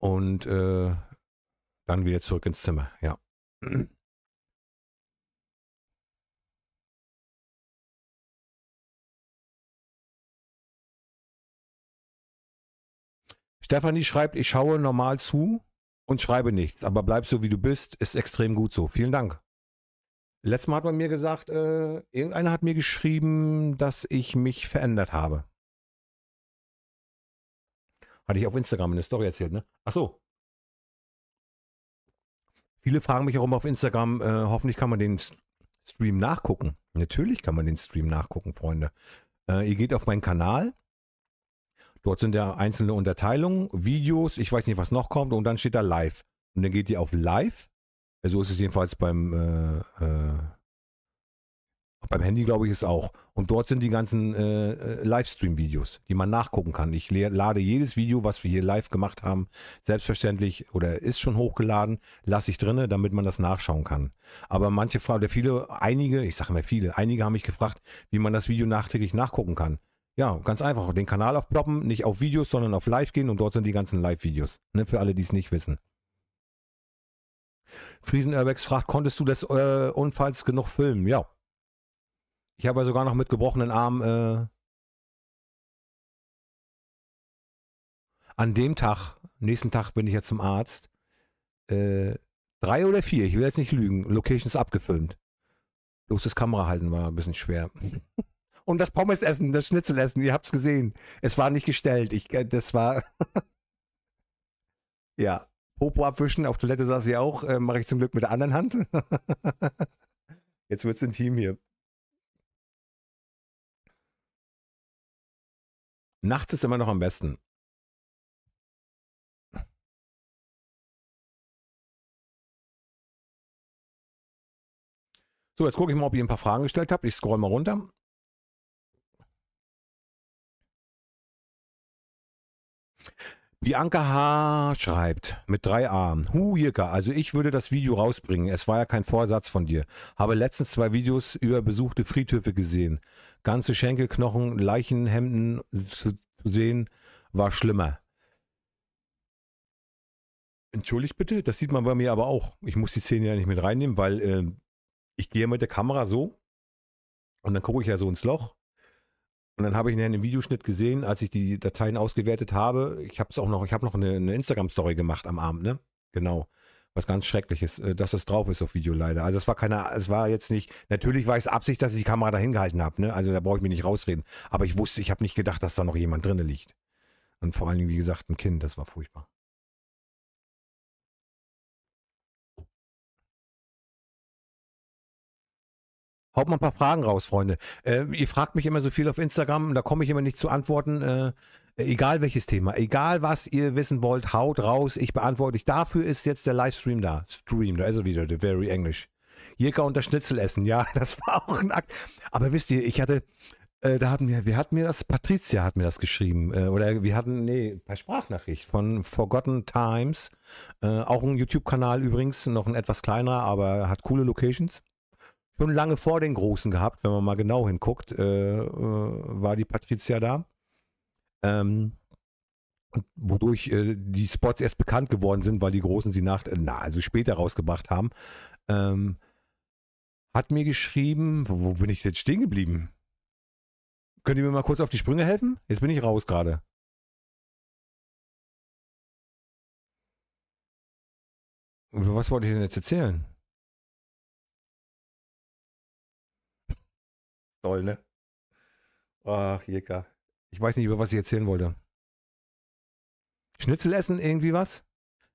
und äh, dann wieder zurück ins Zimmer, ja. Stefanie schreibt, ich schaue normal zu und schreibe nichts, aber bleib so wie du bist, ist extrem gut so. Vielen Dank. Letztes Mal hat man mir gesagt, äh, irgendeiner hat mir geschrieben, dass ich mich verändert habe. Hatte ich auf Instagram eine Story erzählt, ne? Ach so. Viele fragen mich auch immer auf Instagram, äh, hoffentlich kann man den Stream nachgucken. Natürlich kann man den Stream nachgucken, Freunde. Äh, ihr geht auf meinen Kanal, Dort sind ja einzelne Unterteilungen, Videos, ich weiß nicht, was noch kommt, und dann steht da Live. Und dann geht ihr auf Live. So ist es jedenfalls beim, äh, äh, beim Handy, glaube ich, ist auch. Und dort sind die ganzen äh, äh Livestream-Videos, die man nachgucken kann. Ich lade jedes Video, was wir hier live gemacht haben, selbstverständlich oder ist schon hochgeladen, lasse ich drinne, damit man das nachschauen kann. Aber manche Fragen, oder viele, einige, ich sage mal viele, einige haben mich gefragt, wie man das Video nachträglich nachgucken kann. Ja, ganz einfach. Den Kanal aufploppen, nicht auf Videos, sondern auf Live gehen und dort sind die ganzen Live-Videos. Ne, für alle, die es nicht wissen. Friesen Urbex fragt, konntest du das äh, Unfalls genug filmen? Ja. Ich habe ja sogar noch mit gebrochenen Armen äh, an dem Tag, nächsten Tag bin ich ja zum Arzt, äh, drei oder vier, ich will jetzt nicht lügen, Locations abgefilmt. Bloß das Kamerahalten war ein bisschen schwer und das Pommes essen, das Schnitzel essen. Ihr es gesehen. Es war nicht gestellt. Ich, äh, das war. ja. Popo abwischen, auf Toilette saß sie auch. Äh, Mache ich zum Glück mit der anderen Hand. Jetzt wird es intim hier. Nachts ist immer noch am besten. So, jetzt gucke ich mal, ob ihr ein paar Fragen gestellt habt. Ich scroll mal runter. Bianca H. schreibt mit drei Armen. Hu, Jirka, also ich würde das Video rausbringen. Es war ja kein Vorsatz von dir. Habe letztens zwei Videos über besuchte Friedhöfe gesehen. Ganze Schenkelknochen, Leichenhemden zu, sehen, war schlimmer. Entschuldigt bitte, das sieht man bei mir aber auch. Ich muss die Szene ja nicht mit reinnehmen, weil äh, ich gehe mit der Kamera so und dann gucke ich ja so ins Loch und dann habe ich ihn im Videoschnitt gesehen, als ich die Dateien ausgewertet habe. Ich habe es auch noch, ich habe noch eine, eine Instagram-Story gemacht am Abend, ne? Genau. Was ganz Schreckliches, äh, dass das drauf ist auf Video leider. Also es war keine, es war jetzt nicht, natürlich war es Absicht, dass ich die Kamera dahin gehalten habe, ne? Also da brauche ich mir nicht rausreden. Aber ich wusste, ich habe nicht gedacht, dass da noch jemand drin liegt. Und vor allen Dingen, wie gesagt, ein Kind, das war furchtbar. Haut mal ein paar Fragen raus, Freunde. Äh, ihr fragt mich immer so viel auf Instagram, da komme ich immer nicht zu Antworten. Äh, egal welches Thema, egal was ihr wissen wollt, haut raus. Ich beantworte dich. Dafür ist jetzt der Livestream da. Stream, da ist er wieder, der Very English. Jäger und das Schnitzel essen, ja, das war auch ein Akt. Aber wisst ihr, ich hatte, äh, da hatten wir, wir hatten mir das, Patricia hat mir das geschrieben, äh, oder wir hatten, nee, per Sprachnachricht von Forgotten Times, äh, auch ein YouTube-Kanal übrigens, noch ein etwas kleiner, aber hat coole Locations schon lange vor den Großen gehabt, wenn man mal genau hinguckt, äh, äh, war die Patricia da. Ähm, wodurch äh, die Spots erst bekannt geworden sind, weil die Großen sie nach, äh, na, also später rausgebracht haben. Ähm, hat mir geschrieben, wo, wo bin ich jetzt stehen geblieben? Könnt ihr mir mal kurz auf die Sprünge helfen? Jetzt bin ich raus gerade. Was wollte ich denn jetzt erzählen? Toll, ne? Ach, Jäger. Ich weiß nicht, über was ich erzählen wollte. Schnitzel essen, irgendwie was?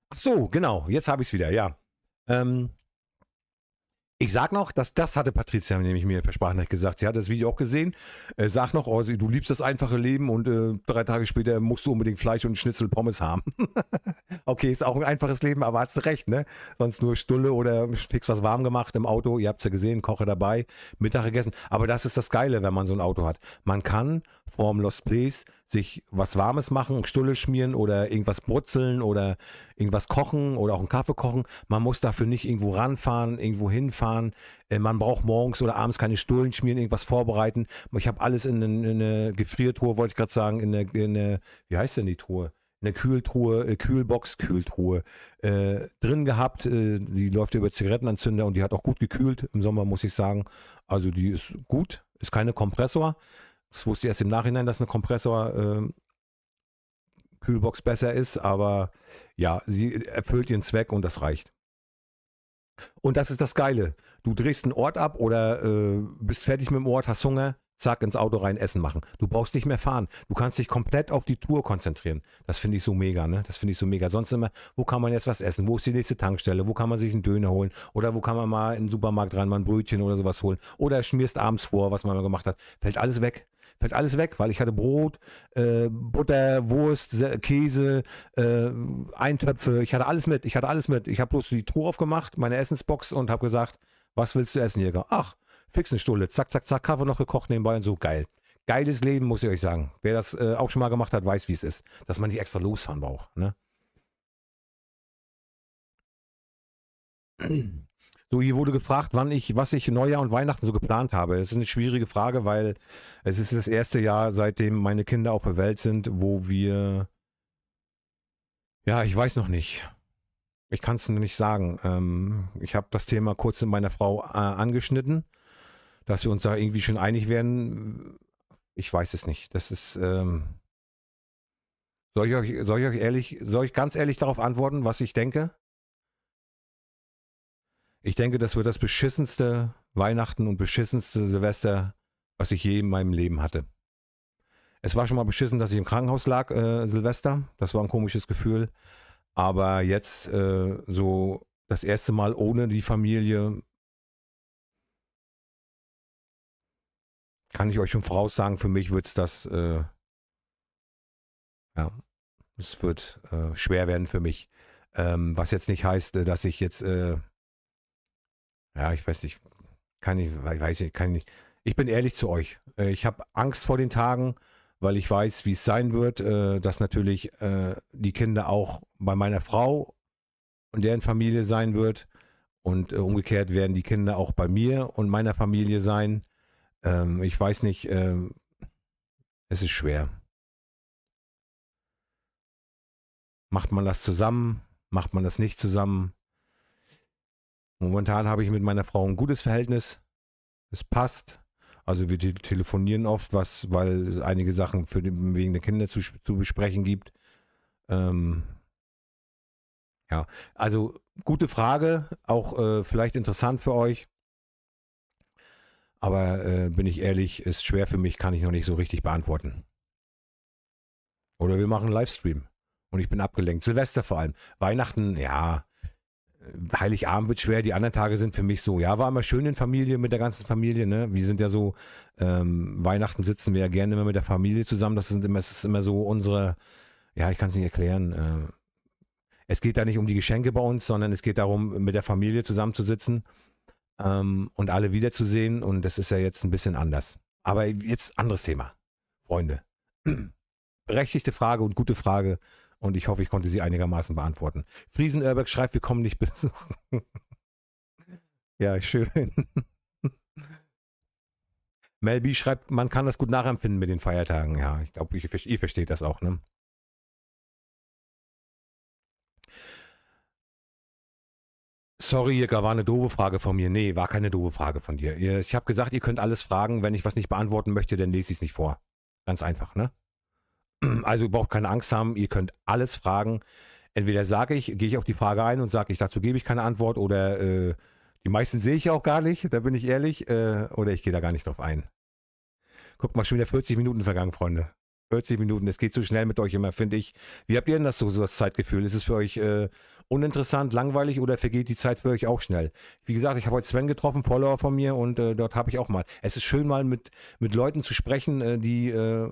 Ach so, genau. Jetzt habe ich es wieder, ja. Ähm, ich sag noch, dass das hatte Patricia nämlich mir per Sprachnachricht gesagt. Sie hat das Video auch gesehen. Äh, sag noch, oh, du liebst das einfache Leben und äh, drei Tage später musst du unbedingt Fleisch und Schnitzel Pommes haben. okay, ist auch ein einfaches Leben, aber hast du recht, ne? Sonst nur Stulle oder fix was warm gemacht im Auto. Ihr habt's ja gesehen, koche dabei, Mittag gegessen. Aber das ist das Geile, wenn man so ein Auto hat. Man kann vorm Lost Place sich was Warmes machen, Stulle schmieren oder irgendwas brutzeln oder irgendwas kochen oder auch einen Kaffee kochen. Man muss dafür nicht irgendwo ranfahren, irgendwo hinfahren. Äh, man braucht morgens oder abends keine Stullen schmieren, irgendwas vorbereiten. Ich habe alles in eine, in eine Gefriertruhe, wollte ich gerade sagen, in eine, in eine, wie heißt denn die Truhe? eine Kühltruhe, äh, Kühlbox, Kühltruhe äh, drin gehabt. Äh, die läuft über Zigarettenanzünder und die hat auch gut gekühlt im Sommer, muss ich sagen. Also die ist gut, ist keine Kompressor, das wusste ich erst im Nachhinein, dass eine Kompressor-Kühlbox ähm, besser ist, aber ja, sie erfüllt ihren Zweck und das reicht. Und das ist das Geile. Du drehst einen Ort ab oder äh, bist fertig mit dem Ort, hast Hunger, zack, ins Auto rein, Essen machen. Du brauchst nicht mehr fahren. Du kannst dich komplett auf die Tour konzentrieren. Das finde ich so mega, ne? Das finde ich so mega. Sonst immer, wo kann man jetzt was essen? Wo ist die nächste Tankstelle? Wo kann man sich einen Döner holen? Oder wo kann man mal in den Supermarkt rein, mal ein Brötchen oder sowas holen? Oder schmierst abends vor, was man mal gemacht hat. Fällt alles weg fällt alles weg, weil ich hatte Brot, äh, Butter, Wurst, Käse, äh, Eintöpfe, ich hatte alles mit, ich hatte alles mit. Ich habe bloß die Truhe aufgemacht, meine Essensbox und habe gesagt, was willst du essen, Jäger? Ach, fix eine Stulle, zack, zack, zack, Kaffee noch gekocht nebenbei und so, geil. Geiles Leben, muss ich euch sagen. Wer das äh, auch schon mal gemacht hat, weiß, wie es ist. Dass man nicht extra losfahren braucht, ne? So, hier wurde gefragt, wann ich, was ich Neujahr und Weihnachten so geplant habe. Das ist eine schwierige Frage, weil es ist das erste Jahr, seitdem meine Kinder auf der Welt sind, wo wir. Ja, ich weiß noch nicht. Ich kann es nicht sagen. Ähm, ich habe das Thema kurz mit meiner Frau äh, angeschnitten, dass wir uns da irgendwie schon einig werden. Ich weiß es nicht. Das ist. Ähm, soll ich, euch, soll ich euch ehrlich, soll ich ganz ehrlich darauf antworten, was ich denke? Ich denke, das wird das beschissenste Weihnachten und beschissenste Silvester, was ich je in meinem Leben hatte. Es war schon mal beschissen, dass ich im Krankenhaus lag, äh, Silvester. Das war ein komisches Gefühl. Aber jetzt äh, so das erste Mal ohne die Familie kann ich euch schon voraussagen, für mich wird es das, äh, ja, es wird äh, schwer werden für mich. Ähm, was jetzt nicht heißt, äh, dass ich jetzt äh, ja, ich weiß nicht. Kann ich, weiß ich, kann ich Ich bin ehrlich zu euch. Äh, ich habe Angst vor den Tagen, weil ich weiß, wie es sein wird, äh, dass natürlich äh, die Kinder auch bei meiner Frau und deren Familie sein wird. Und umgekehrt werden die Kinder auch bei mir und meiner Familie sein. Ähm, ich weiß nicht, ähm, es ist schwer. Macht man das zusammen? Macht man das nicht zusammen? Momentan habe ich mit meiner Frau ein gutes Verhältnis. Es passt. Also wir telefonieren oft, was, weil es einige Sachen für den, wegen der Kinder zu, zu besprechen gibt. Ähm, ja, also gute Frage, auch äh, vielleicht interessant für euch. Aber äh, bin ich ehrlich, ist schwer für mich, kann ich noch nicht so richtig beantworten. Oder wir machen einen Livestream und ich bin abgelenkt. Silvester vor allem. Weihnachten, ja, Heiligabend wird schwer, die anderen Tage sind für mich so, ja, war immer schön in Familie, mit der ganzen Familie, ne? Wir sind ja so, ähm, Weihnachten sitzen wir ja gerne immer mit der Familie zusammen. Das sind immer, es ist immer so unsere, ja, ich kann es nicht erklären. Äh, es geht da nicht um die Geschenke bei uns, sondern es geht darum, mit der Familie zusammenzusitzen ähm, und alle wiederzusehen. Und das ist ja jetzt ein bisschen anders. Aber jetzt anderes Thema. Freunde. Berechtigte Frage und gute Frage und ich hoffe, ich konnte sie einigermaßen beantworten. Friesen Erberg schreibt, wir kommen nicht besuchen. ja, schön. Mel B schreibt, man kann das gut nachempfinden mit den Feiertagen. Ja, ich glaube, ihr, ihr versteht das auch, ne? Sorry, Jirka, war eine doofe Frage von mir. Nee, war keine doofe Frage von dir. Ich habe gesagt, ihr könnt alles fragen. Wenn ich was nicht beantworten möchte, dann lese ich es nicht vor. Ganz einfach, ne? Also ihr braucht keine Angst haben, ihr könnt alles fragen. Entweder sage ich, gehe ich auf die Frage ein und sage ich, dazu gebe ich keine Antwort oder äh, die meisten sehe ich auch gar nicht, da bin ich ehrlich, äh, oder ich gehe da gar nicht drauf ein. Guck mal, schon wieder 40 Minuten vergangen, Freunde. 40 Minuten, es geht zu schnell mit euch immer, finde ich. Wie habt ihr denn das so, so das Zeitgefühl? Ist es für euch äh, uninteressant, langweilig oder vergeht die Zeit für euch auch schnell? Wie gesagt, ich habe heute Sven getroffen, Follower von mir und äh, dort habe ich auch mal. Es ist schön mal mit, mit Leuten zu sprechen, äh, die äh,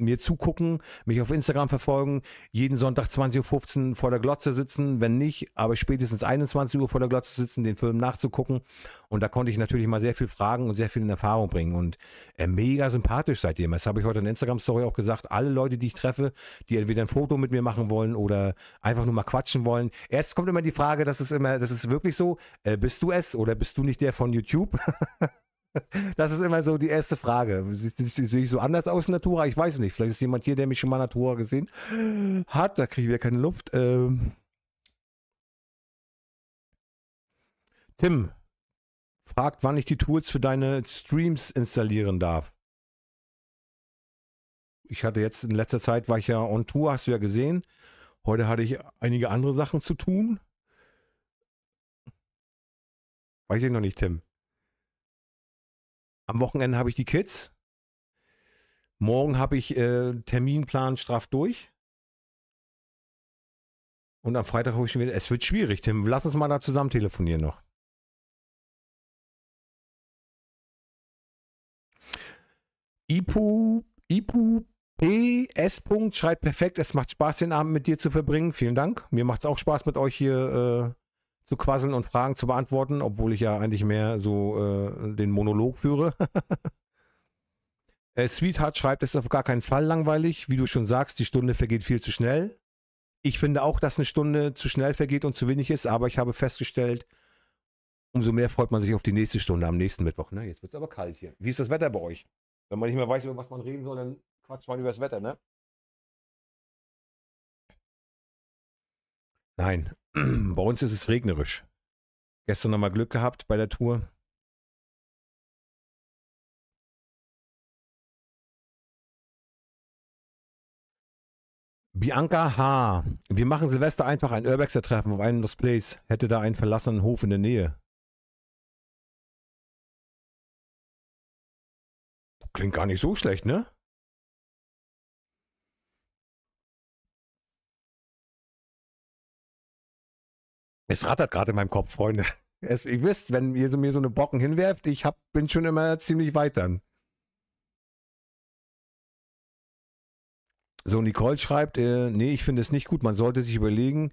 mir zugucken, mich auf Instagram verfolgen, jeden Sonntag 20.15 Uhr vor der Glotze sitzen, wenn nicht, aber spätestens 21 Uhr vor der Glotze sitzen, den Film nachzugucken. Und da konnte ich natürlich mal sehr viel fragen und sehr viel in Erfahrung bringen. Und äh, mega sympathisch seitdem. Das habe ich heute in Instagram-Story auch gesagt. Alle Leute, die ich treffe, die entweder ein Foto mit mir machen wollen oder einfach nur mal quatschen wollen. Erst kommt immer die Frage, das ist immer, das ist wirklich so, äh, bist du es oder bist du nicht der von YouTube? Das ist immer so die erste Frage. Sehe ich so anders aus in Natura? Ich weiß nicht. Vielleicht ist jemand hier, der mich schon mal Natura gesehen hat. Da kriege ich wieder keine Luft. Ähm Tim fragt, wann ich die Tools für deine Streams installieren darf. Ich hatte jetzt in letzter Zeit, war ich ja on Tour, hast du ja gesehen. Heute hatte ich einige andere Sachen zu tun. Weiß ich noch nicht, Tim am Wochenende habe ich die Kids. Morgen habe ich äh, Terminplan straff durch. Und am Freitag habe ich schon wieder. Es wird schwierig, Tim. Lass uns mal da zusammen telefonieren noch. Ipu, Ipu PS. Schreibt perfekt. Es macht Spaß, den Abend mit dir zu verbringen. Vielen Dank. Mir macht es auch Spaß, mit euch hier äh, zu quasseln und Fragen zu beantworten, obwohl ich ja eigentlich mehr so äh, den Monolog führe. äh, Sweetheart schreibt, es ist auf gar keinen Fall langweilig. Wie du schon sagst, die Stunde vergeht viel zu schnell. Ich finde auch, dass eine Stunde zu schnell vergeht und zu wenig ist, aber ich habe festgestellt, umso mehr freut man sich auf die nächste Stunde am nächsten Mittwoch. Ne? Jetzt wird es aber kalt hier. Wie ist das Wetter bei euch? Wenn man nicht mehr weiß, über was man reden soll, dann quatscht man über das Wetter, ne? Nein, bei uns ist es regnerisch. Gestern nochmal Glück gehabt bei der Tour. Bianca H. Wir machen Silvester einfach ein Urbexer-Treffen auf einem Lost Place. Hätte da einen verlassenen Hof in der Nähe. Klingt gar nicht so schlecht, ne? Es rattert gerade in meinem Kopf, Freunde. Es, ihr wisst, wenn ihr mir so eine Bocken hinwerft, ich hab, bin schon immer ziemlich weit dann. So, Nicole schreibt, äh, nee, ich finde es nicht gut. Man sollte sich überlegen,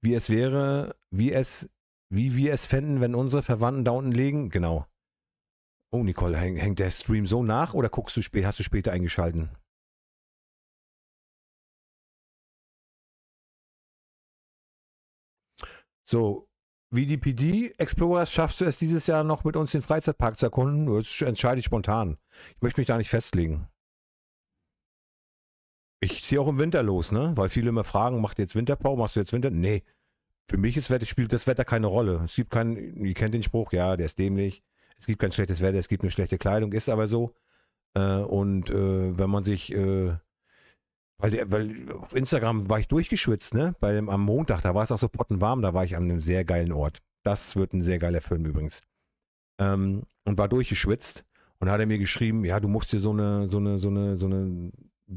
wie es wäre, wie es, wie wir es fänden, wenn unsere Verwandten da unten liegen. Genau. Oh, Nicole, häng, hängt der Stream so nach oder guckst du spät, hast du später eingeschalten? So, VDPD Explorers, schaffst du es dieses Jahr noch mit uns den Freizeitpark zu erkunden? Das entscheide ich spontan. Ich möchte mich da nicht festlegen. Ich ziehe auch im Winter los, ne? Weil viele immer fragen, macht ihr jetzt Winterpause, machst du jetzt Winter? Nee. Für mich ist spielt das Wetter keine Rolle. Es gibt keinen, ihr kennt den Spruch, ja, der ist dämlich. Es gibt kein schlechtes Wetter, es gibt eine schlechte Kleidung, ist aber so. Äh, und äh, wenn man sich äh, weil, der, weil auf Instagram war ich durchgeschwitzt, ne? Bei dem, am Montag, da war es auch so pottenwarm, da war ich an einem sehr geilen Ort. Das wird ein sehr geiler Film übrigens. Ähm, und war durchgeschwitzt und hat er mir geschrieben, ja, du musst dir so eine, so eine, so eine, so eine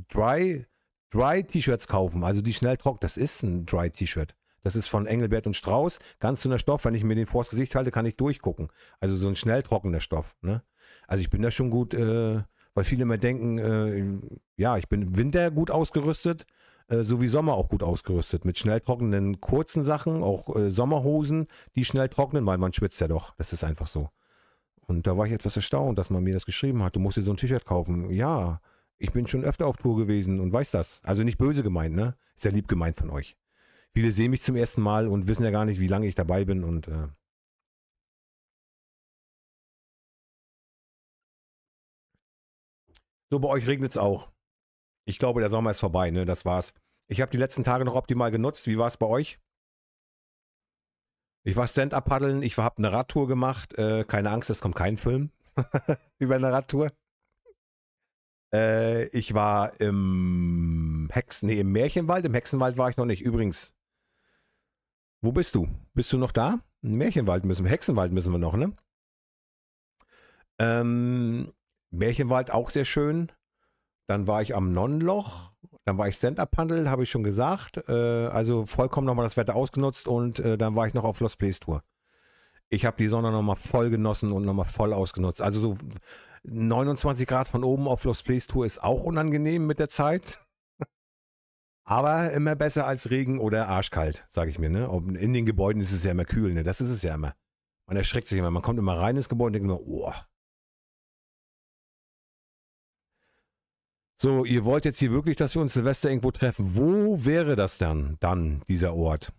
Dry, Dry T-Shirts kaufen, also die schnell trocken. Das ist ein Dry T-Shirt. Das ist von Engelbert und Strauß. Ganz dünner Stoff. Wenn ich mir den vors Gesicht halte, kann ich durchgucken. Also so ein schnell trockener Stoff. Ne? Also ich bin da schon gut äh, weil viele immer denken, äh, ja, ich bin Winter gut ausgerüstet, äh, so wie Sommer auch gut ausgerüstet. Mit schnell trocknenden kurzen Sachen, auch äh, Sommerhosen, die schnell trocknen, weil man schwitzt ja doch. Das ist einfach so. Und da war ich etwas erstaunt, dass man mir das geschrieben hat. Du musst dir so ein T-Shirt kaufen. Ja, ich bin schon öfter auf Tour gewesen und weiß das. Also nicht böse gemeint, ne? Ist ja lieb gemeint von euch. Viele sehen mich zum ersten Mal und wissen ja gar nicht, wie lange ich dabei bin und äh, So, bei euch regnet es auch. Ich glaube, der Sommer ist vorbei, ne? Das war's. Ich habe die letzten Tage noch optimal genutzt. Wie war es bei euch? Ich war Stand-up paddeln, ich habe eine Radtour gemacht. Äh, keine Angst, es kommt kein Film über eine Radtour. Äh, ich war im Hexen, nee, im Märchenwald. Im Hexenwald war ich noch nicht. Übrigens, wo bist du? Bist du noch da? Im Märchenwald müssen wir, Hexenwald müssen wir noch, ne? Ähm, Märchenwald auch sehr schön. Dann war ich am Nonnenloch. Dann war ich Stand-Up-Handel, habe ich schon gesagt. Äh, also vollkommen nochmal das Wetter ausgenutzt und äh, dann war ich noch auf Lost Place Tour. Ich habe die Sonne nochmal voll genossen und nochmal voll ausgenutzt. Also so 29 Grad von oben auf Lost Place Tour ist auch unangenehm mit der Zeit. Aber immer besser als Regen oder arschkalt, sage ich mir. Ne? In den Gebäuden ist es ja immer kühl, ne? das ist es ja immer. Man erschreckt sich immer. Man kommt immer rein ins Gebäude und denkt immer, oh, So, ihr wollt jetzt hier wirklich, dass wir uns Silvester irgendwo treffen. Wo wäre das dann, dann dieser Ort?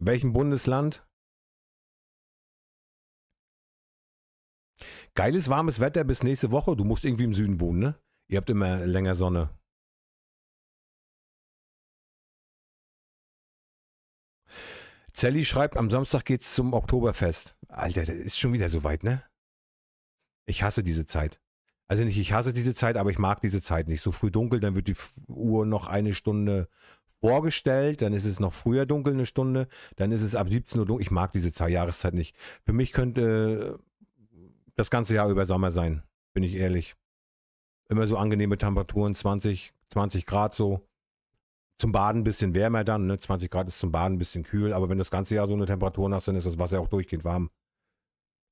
welchem Bundesland? Geiles warmes Wetter bis nächste Woche. Du musst irgendwie im Süden wohnen, ne? Ihr habt immer länger Sonne. Sally schreibt, am Samstag geht's zum Oktoberfest. Alter, das ist schon wieder so weit, ne? Ich hasse diese Zeit. Also nicht, ich hasse diese Zeit, aber ich mag diese Zeit nicht. So früh dunkel, dann wird die Uhr noch eine Stunde vorgestellt, dann ist es noch früher dunkel eine Stunde, dann ist es ab 17 Uhr dunkel. Ich mag diese Zeit, Jahreszeit nicht. Für mich könnte äh, das ganze Jahr über Sommer sein, bin ich ehrlich. Immer so angenehme Temperaturen, 20, 20 Grad so. Zum Baden ein bisschen wärmer dann, ne? 20 Grad ist zum Baden ein bisschen kühl, aber wenn das ganze Jahr so eine Temperatur hast, dann ist das Wasser auch durchgehend warm.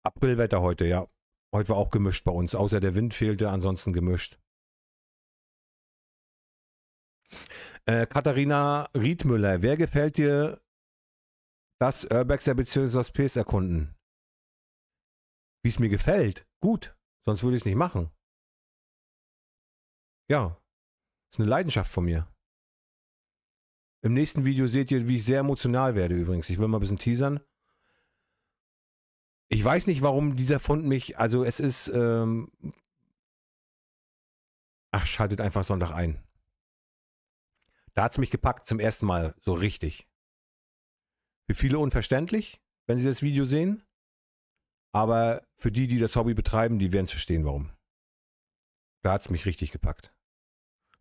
Aprilwetter heute, ja. Heute war auch gemischt bei uns. Außer der Wind fehlte, ansonsten gemischt. Äh, Katharina Riedmüller, wer gefällt dir das Urbexer bzw. das PS erkunden? Wie es mir gefällt. Gut. Sonst würde ich es nicht machen. Ja. Ist eine Leidenschaft von mir. Im nächsten Video seht ihr, wie ich sehr emotional werde übrigens. Ich will mal ein bisschen teasern. Ich weiß nicht, warum dieser Fund mich, also es ist, ähm, ach, schaltet einfach Sonntag ein. Da hat es mich gepackt zum ersten Mal, so richtig. Für viele unverständlich, wenn sie das Video sehen. Aber für die, die das Hobby betreiben, die werden es verstehen, warum. Da hat es mich richtig gepackt.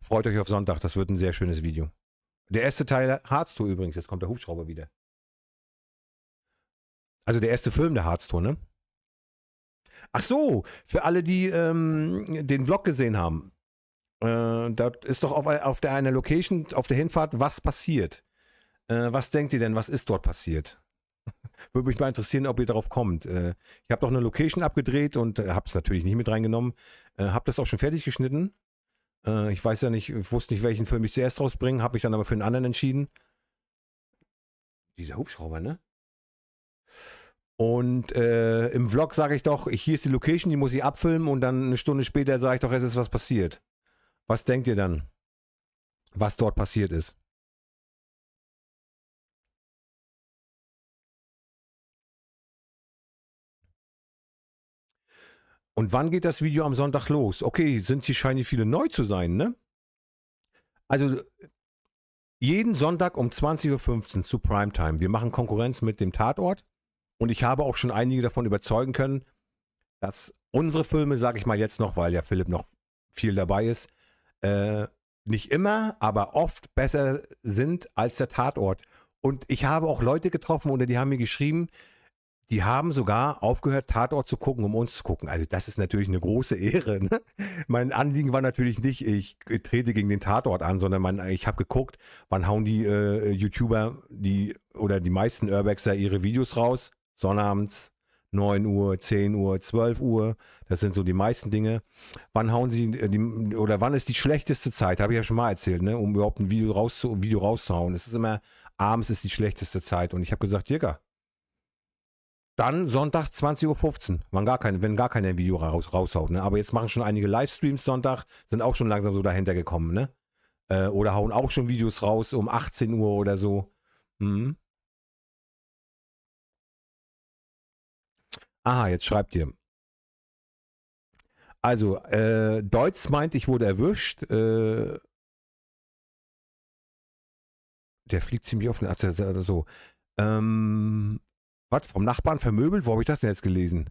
Freut euch auf Sonntag, das wird ein sehr schönes Video. Der erste Teil Harztour übrigens, jetzt kommt der Hubschrauber wieder. Also der erste Film der Hearthstone, ne? Ach so, für alle, die ähm, den Vlog gesehen haben. Äh, da ist doch auf, auf, der einer Location, auf der Hinfahrt, was passiert. Äh, was denkt ihr denn, was ist dort passiert? Würde mich mal interessieren, ob ihr darauf kommt. Äh, ich habe doch eine Location abgedreht und äh, habe es natürlich nicht mit reingenommen. Äh, habe das auch schon fertig geschnitten. Äh, ich weiß ja nicht, wusste nicht, welchen Film ich zuerst rausbringe, habe mich dann aber für einen anderen entschieden. Dieser Hubschrauber, ne? Und äh, im Vlog sage ich doch, hier ist die Location, die muss ich abfilmen und dann eine Stunde später sage ich doch, es ist was passiert. Was denkt ihr dann, was dort passiert ist? Und wann geht das Video am Sonntag los? Okay, sind hier scheinen viele neu zu sein, ne? Also jeden Sonntag um 20.15 Uhr zu Primetime. Wir machen Konkurrenz mit dem Tatort. Und ich habe auch schon einige davon überzeugen können, dass unsere Filme, sage ich mal jetzt noch, weil ja Philipp noch viel dabei ist, äh, nicht immer, aber oft besser sind als der Tatort. Und ich habe auch Leute getroffen oder die haben mir geschrieben, die haben sogar aufgehört, Tatort zu gucken, um uns zu gucken. Also das ist natürlich eine große Ehre. Ne? Mein Anliegen war natürlich nicht, ich trete gegen den Tatort an, sondern mein, ich habe geguckt, wann hauen die äh, YouTuber die oder die meisten Urbexer ihre Videos raus. Sonnabends, 9 Uhr, 10 Uhr, 12 Uhr. Das sind so die meisten Dinge. Wann hauen sie äh, die, oder wann ist die schlechteste Zeit? Habe ich ja schon mal erzählt, ne? um überhaupt ein Video, rauszu, Video rauszuhauen. Es ist immer, abends ist die schlechteste Zeit. Und ich habe gesagt, Jäger, dann Sonntag 20.15 Uhr, wenn gar, keine, wenn gar keiner Video raus, raushaut. Ne? Aber jetzt machen schon einige Livestreams Sonntag, sind auch schon langsam so dahinter gekommen. Ne? Äh, oder hauen auch schon Videos raus um 18 Uhr oder so. Mhm. Aha, jetzt schreibt ihr. Also, äh, Deutsch meint, ich wurde erwischt. Äh, der fliegt ziemlich offen. Also, also, also, so. Ähm, was? Vom Nachbarn vermöbelt? Wo habe ich das denn jetzt gelesen?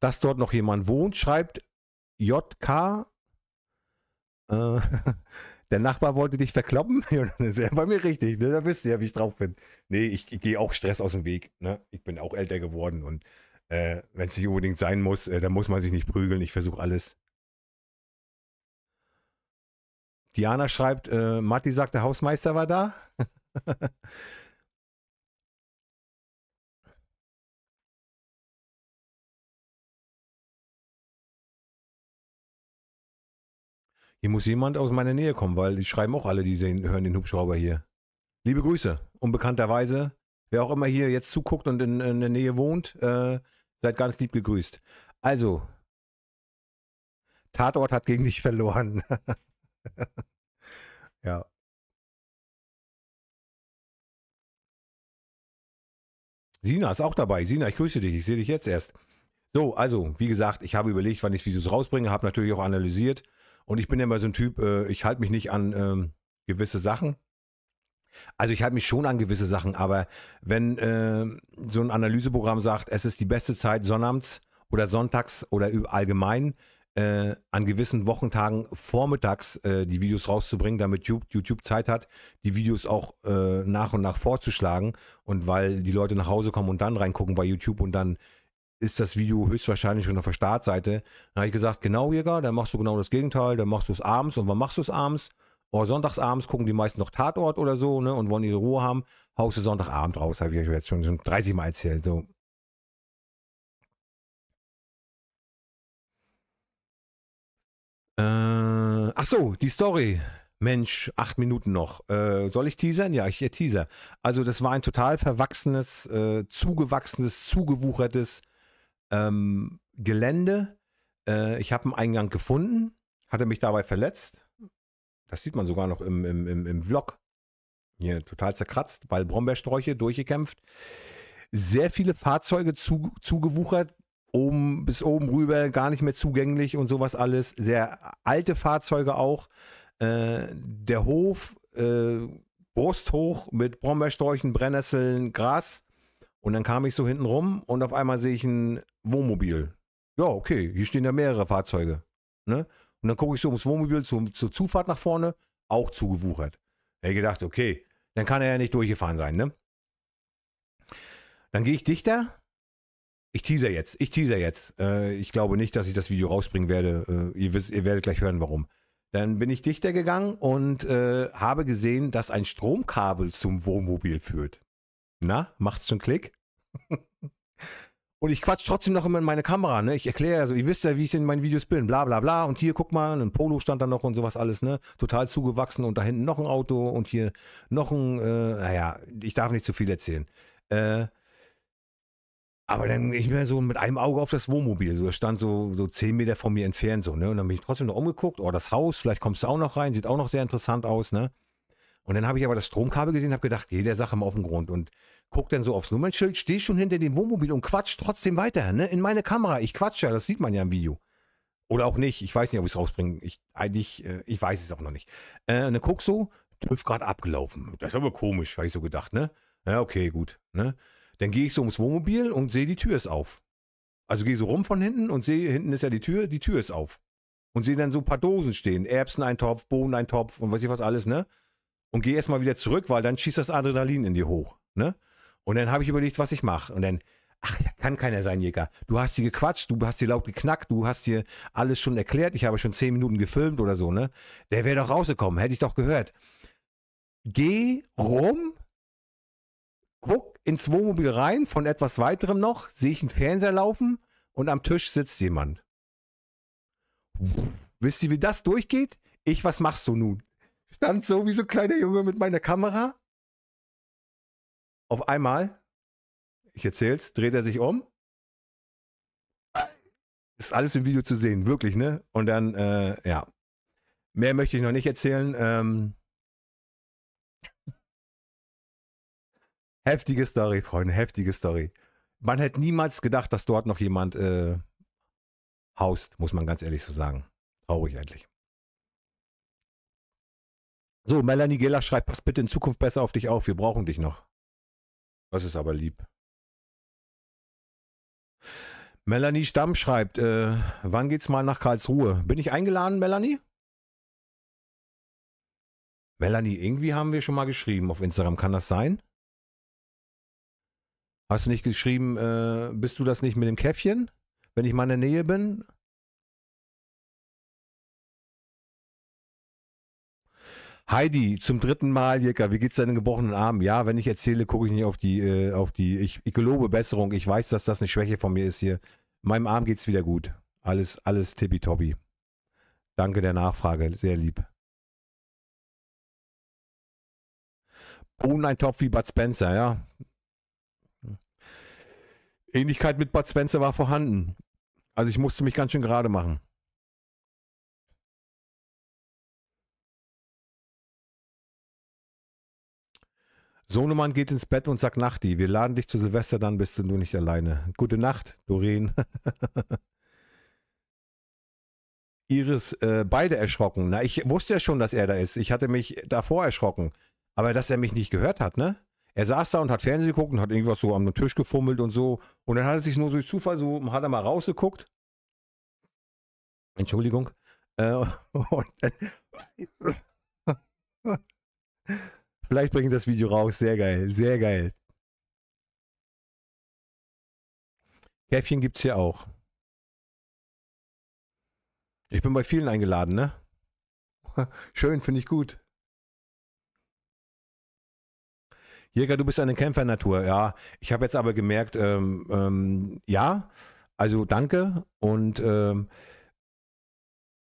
Dass dort noch jemand wohnt, schreibt JK. Äh, der Nachbar wollte dich verkloppen. Ja, ist er bei mir richtig, ne? Da wisst ihr ja, wie ich drauf bin. Nee, ich, ich gehe auch Stress aus dem Weg. Ne? Ich bin auch älter geworden und äh, wenn es nicht unbedingt sein muss, äh, dann muss man sich nicht prügeln. Ich versuche alles. Diana schreibt, äh, Matti sagt, der Hausmeister war da. hier muss jemand aus meiner Nähe kommen, weil die schreiben auch alle, die den, hören den Hubschrauber hier. Liebe Grüße. Unbekannterweise, wer auch immer hier jetzt zuguckt und in, in der Nähe wohnt, äh, seid ganz lieb gegrüßt. Also, Tatort hat gegen dich verloren. ja. Sina ist auch dabei. Sina, ich grüße dich. Ich sehe dich jetzt erst. So, also, wie gesagt, ich habe überlegt, wann ich Videos rausbringe, habe natürlich auch analysiert. Und ich bin ja immer so ein Typ, äh, ich halte mich nicht an ähm, gewisse Sachen. Also ich halte mich schon an gewisse Sachen, aber wenn äh, so ein Analyseprogramm sagt, es ist die beste Zeit sonnabends oder sonntags oder allgemein äh, an gewissen Wochentagen vormittags äh, die Videos rauszubringen, damit YouTube, YouTube Zeit hat, die Videos auch äh, nach und nach vorzuschlagen und weil die Leute nach Hause kommen und dann reingucken bei YouTube und dann ist das Video höchstwahrscheinlich schon auf der Startseite. Dann habe ich gesagt, genau, Jäger, dann machst du genau das Gegenteil, dann machst du es abends. Und wann machst du es abends? Oh, sonntagsabends gucken die meisten noch Tatort oder so, ne? Und wollen ihre Ruhe haben, haust du Sonntagabend raus, habe ich euch jetzt schon, schon 30 Mal erzählt. So. Äh, ach so, die Story. Mensch, acht Minuten noch. Äh, soll ich teasern? Ja, ich teaser. Also, das war ein total verwachsenes, äh, zugewachsenes, zugewuchertes ähm, Gelände. Äh, ich habe einen Eingang gefunden, hatte mich dabei verletzt. Das sieht man sogar noch im, im, im, im Vlog. Hier total zerkratzt, weil Brombeersträuche durchgekämpft. Sehr viele Fahrzeuge zu, zugewuchert, oben bis oben rüber, gar nicht mehr zugänglich und sowas alles. Sehr alte Fahrzeuge auch. Äh, der Hof, äh, brusthoch mit Brombeersträuchen, Brennnesseln, Gras. Und dann kam ich so hinten rum und auf einmal sehe ich einen Wohnmobil. Ja, okay, hier stehen ja mehrere Fahrzeuge. Ne? Und dann gucke ich so ums Wohnmobil zu, zur Zufahrt nach vorne, auch zugewuchert. Hätte ich gedacht, okay, dann kann er ja nicht durchgefahren sein, ne? Dann gehe ich dichter. Ich teaser jetzt, ich teaser jetzt. Äh, ich glaube nicht, dass ich das Video rausbringen werde. Äh, ihr, wisst, ihr werdet gleich hören, warum. Dann bin ich dichter gegangen und äh, habe gesehen, dass ein Stromkabel zum Wohnmobil führt. Na, macht's schon Klick? Und ich quatsch trotzdem noch immer in meine Kamera, ne? Ich erkläre ja so, ihr wisst ja, wie ich in meinen Videos bin, bla bla bla. Und hier, guck mal, ein Polo stand da noch und sowas alles, ne? Total zugewachsen und da hinten noch ein Auto und hier noch ein, äh, naja, ich darf nicht zu viel erzählen. Äh, aber dann, ich bin so mit einem Auge auf das Wohnmobil. So, das stand so, so zehn Meter von mir entfernt, so, ne? Und dann bin ich trotzdem noch umgeguckt, oh, das Haus, vielleicht kommst du auch noch rein, sieht auch noch sehr interessant aus, ne? Und dann habe ich aber das Stromkabel gesehen, habe gedacht, jeder Sache mal auf den Grund. Und guck dann so aufs Nummernschild, stehe schon hinter dem Wohnmobil und quatscht trotzdem weiter, ne? In meine Kamera. Ich quatsche ja, das sieht man ja im Video. Oder auch nicht. Ich weiß nicht, ob ich es rausbringe. Ich, eigentlich, äh, ich weiß es auch noch nicht. Äh, und guck so, TÜV gerade abgelaufen. Das ist aber komisch, habe ich so gedacht, ne? Ja, okay, gut, ne? Dann gehe ich so ums Wohnmobil und sehe, die Tür ist auf. Also gehe so rum von hinten und sehe, hinten ist ja die Tür, die Tür ist auf. Und sehe dann so ein paar Dosen stehen. Erbsen ein Topf, Bohnen ein Topf und weiß ich was alles, ne? Und gehe erstmal wieder zurück, weil dann schießt das Adrenalin in dir hoch, ne? Und dann habe ich überlegt, was ich mache. Und dann, ach, kann keiner sein, Jäger. Du hast sie gequatscht, du hast sie laut geknackt, du hast dir alles schon erklärt. Ich habe schon zehn Minuten gefilmt oder so, ne? Der wäre doch rausgekommen, hätte ich doch gehört. Geh rum, guck ins Wohnmobil rein, von etwas weiterem noch, sehe ich einen Fernseher laufen und am Tisch sitzt jemand. Wisst ihr, wie das durchgeht? Ich, was machst du nun? Stand so wie so ein kleiner Junge mit meiner Kamera auf einmal, ich erzähl's, dreht er sich um. Ist alles im Video zu sehen, wirklich, ne? Und dann, äh, ja. Mehr möchte ich noch nicht erzählen. Ähm, heftige Story, Freunde, heftige Story. Man hätte niemals gedacht, dass dort noch jemand äh, haust, muss man ganz ehrlich so sagen. Traurig endlich. So, Melanie Geller schreibt, pass bitte in Zukunft besser auf dich auf, wir brauchen dich noch. Das ist aber lieb. Melanie Stamm schreibt, äh, wann geht's mal nach Karlsruhe? Bin ich eingeladen, Melanie? Melanie, irgendwie haben wir schon mal geschrieben auf Instagram. Kann das sein? Hast du nicht geschrieben, äh, bist du das nicht mit dem Käffchen, wenn ich mal in der Nähe bin? Heidi, zum dritten Mal, Jirka, wie geht's deinen gebrochenen Arm? Ja, wenn ich erzähle, gucke ich nicht auf die, äh, auf die, ich, ich gelobe Besserung. Ich weiß, dass das eine Schwäche von mir ist hier. Meinem Arm geht's wieder gut. Alles, alles tippitoppi. Danke der Nachfrage, sehr lieb. Bohnen ein Topf wie Bud Spencer, ja. Ähnlichkeit mit Bud Spencer war vorhanden. Also ich musste mich ganz schön gerade machen. Sohnemann geht ins Bett und sagt Nachti. Wir laden dich zu Silvester, dann bist du nur nicht alleine. Gute Nacht, Doreen. Iris, äh, beide erschrocken. Na, ich wusste ja schon, dass er da ist. Ich hatte mich davor erschrocken. Aber dass er mich nicht gehört hat, ne? Er saß da und hat Fernsehen geguckt und hat irgendwas so am Tisch gefummelt und so. Und dann hat er sich nur durch Zufall so, hat er mal rausgeguckt. Entschuldigung. Äh, und dann, Vielleicht bringe ich das Video raus. Sehr geil, sehr geil. Käffchen gibt es hier auch. Ich bin bei vielen eingeladen, ne? Schön, finde ich gut. Jäger, du bist eine Kämpfernatur. Ja, ich habe jetzt aber gemerkt, ähm, ähm, ja, also danke und ähm,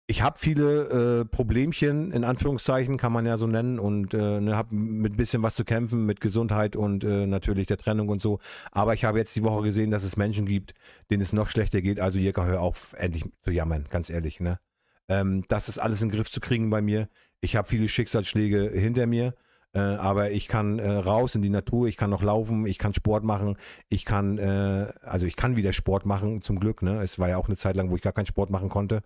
ich habe viele äh, Problemchen, in Anführungszeichen kann man ja so nennen, und äh, ne, habe mit ein bisschen was zu kämpfen, mit Gesundheit und äh, natürlich der Trennung und so. Aber ich habe jetzt die Woche gesehen, dass es Menschen gibt, denen es noch schlechter geht. Also Jirka, hör auf, endlich zu jammern, ganz ehrlich. Ne? Ähm, das ist alles in den Griff zu kriegen bei mir. Ich habe viele Schicksalsschläge hinter mir. Äh, aber ich kann äh, raus in die Natur, ich kann noch laufen, ich kann Sport machen, ich kann, äh, also ich kann wieder Sport machen, zum Glück, ne? Es war ja auch eine Zeit lang, wo ich gar keinen Sport machen konnte.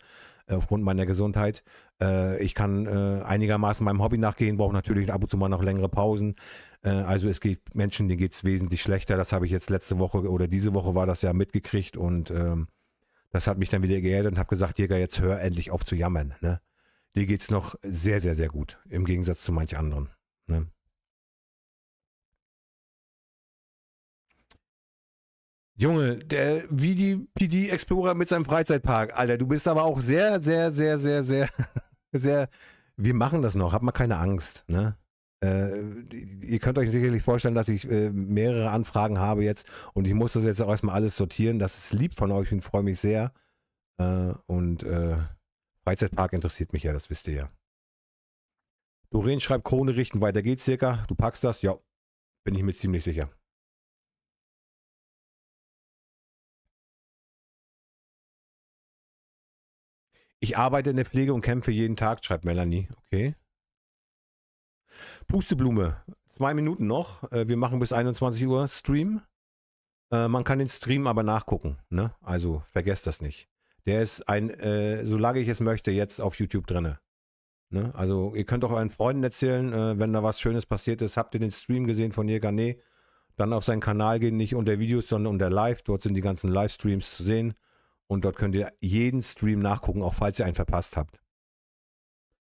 Äh, aufgrund meiner Gesundheit. Äh, ich kann äh, einigermaßen meinem Hobby nachgehen, brauche natürlich ab und zu mal noch längere Pausen. also es gibt Menschen, denen geht es wesentlich schlechter. Das habe ich jetzt letzte Woche oder diese Woche war das ja mitgekriegt und ähm, das hat mich dann wieder geerdet und habe gesagt, Jäger, jetzt hör endlich auf zu jammern. Ne? Dir es noch sehr, sehr, sehr gut, im Gegensatz zu manch anderen. Ne? Junge, der, wie die PD Explorer mit seinem Freizeitpark. Alter, du bist aber auch sehr, sehr, sehr, sehr, sehr, sehr. Wir machen das noch, hab mal keine Angst, ne? Äh, ihr könnt euch sicherlich vorstellen, dass ich äh, mehrere Anfragen habe jetzt und ich muss das jetzt auch erstmal alles sortieren. Das ist lieb von euch und freue mich sehr. Äh, und äh, Freizeitpark interessiert mich ja, das wisst ihr ja. Doreen schreibt Krone richten, weiter geht's circa. Du packst das? Ja, bin ich mir ziemlich sicher. Ich arbeite in der Pflege und kämpfe jeden Tag, schreibt Melanie. Okay. Pusteblume. Zwei Minuten noch. Äh, wir machen bis 21 Uhr Stream. Äh, man kann den Stream aber nachgucken. Ne? Also vergesst das nicht. Der ist ein, äh, solange ich es möchte, jetzt auf YouTube drin. Ne? Also ihr könnt auch euren Freunden erzählen, äh, wenn da was Schönes passiert ist. Habt ihr den Stream gesehen von Jäger? Nee. Dann auf seinen Kanal gehen, nicht unter Videos, sondern unter Live. Dort sind die ganzen Livestreams zu sehen. Und dort könnt ihr jeden Stream nachgucken, auch falls ihr einen verpasst habt.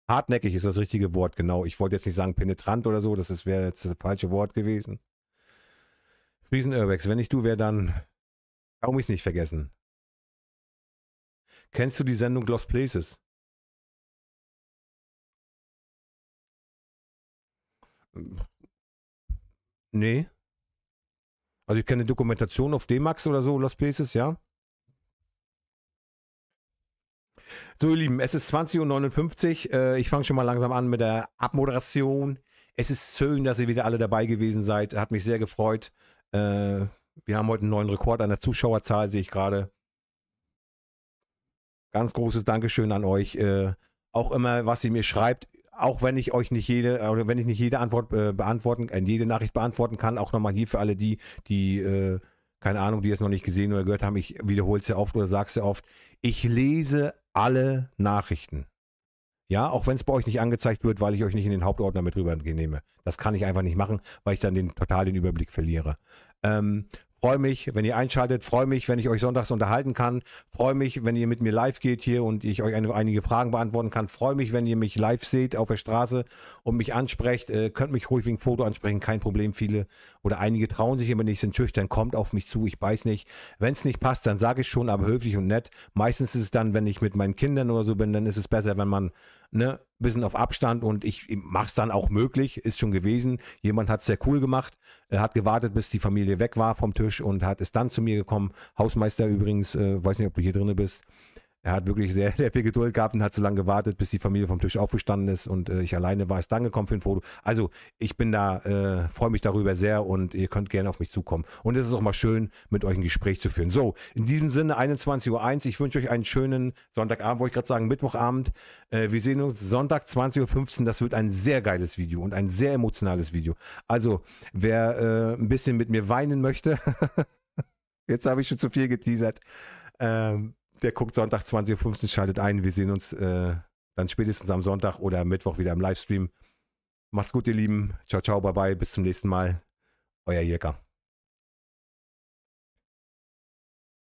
Hartnäckig ist das richtige Wort, genau. Ich wollte jetzt nicht sagen penetrant oder so, das wäre jetzt das falsche Wort gewesen. Friesen Urbex, wenn ich du wäre, dann kaum ich es nicht vergessen. Kennst du die Sendung Lost Places? Nee. Also ich kenne Dokumentation auf D-Max oder so, Lost Places, ja. So, ihr Lieben, es ist 20.59 Uhr. Äh, ich fange schon mal langsam an mit der Abmoderation. Es ist schön, dass ihr wieder alle dabei gewesen seid. Hat mich sehr gefreut. Äh, wir haben heute einen neuen Rekord an der Zuschauerzahl, sehe ich gerade. Ganz großes Dankeschön an euch. Äh, auch immer, was ihr mir schreibt, auch wenn ich euch nicht jede, oder wenn ich nicht jede Antwort beantworten, jede Nachricht beantworten kann, auch nochmal hier für alle die, die keine Ahnung, die es noch nicht gesehen oder gehört haben, ich wiederhole es ja oft oder sage es ja oft, ich lese alle Nachrichten. Ja, auch wenn es bei euch nicht angezeigt wird, weil ich euch nicht in den Hauptordner mit rüber nehme. Das kann ich einfach nicht machen, weil ich dann den, total den Überblick verliere. Ähm, Freue mich, wenn ihr einschaltet. Freue mich, wenn ich euch sonntags unterhalten kann. Freue mich, wenn ihr mit mir live geht hier und ich euch eine, einige Fragen beantworten kann. Freue mich, wenn ihr mich live seht auf der Straße und mich ansprecht. Äh, könnt mich ruhig wegen Foto ansprechen, kein Problem. Viele oder einige trauen sich immer nicht, sind schüchtern. Kommt auf mich zu, ich weiß nicht. Wenn es nicht passt, dann sage ich schon, aber höflich und nett. Meistens ist es dann, wenn ich mit meinen Kindern oder so bin, dann ist es besser, wenn man ne, ein bisschen auf Abstand und ich mache es dann auch möglich, ist schon gewesen. Jemand hat es sehr cool gemacht, er hat gewartet, bis die Familie weg war vom Tisch und hat es dann zu mir gekommen. Hausmeister übrigens, äh, weiß nicht, ob du hier drin bist. Er hat wirklich sehr, sehr viel Geduld gehabt und hat so lange gewartet, bis die Familie vom Tisch aufgestanden ist und äh, ich alleine war, ist dann gekommen für ein Foto. Also ich bin da, äh, freue mich darüber sehr und ihr könnt gerne auf mich zukommen. Und es ist auch mal schön, mit euch ein Gespräch zu führen. So, in diesem Sinne 21.01 Uhr. Ich wünsche euch einen schönen Sonntagabend, wollte ich gerade sagen, Mittwochabend. Äh, wir sehen uns Sonntag 20.15 Uhr. Das wird ein sehr geiles Video und ein sehr emotionales Video. Also wer äh, ein bisschen mit mir weinen möchte, jetzt habe ich schon zu viel geteasert. Ähm, der guckt Sonntag 20.15 Uhr, schaltet ein. Wir sehen uns äh, dann spätestens am Sonntag oder Mittwoch wieder im Livestream. Macht's gut, ihr Lieben. Ciao, ciao, bye, bye. Bis zum nächsten Mal. Euer Jäger.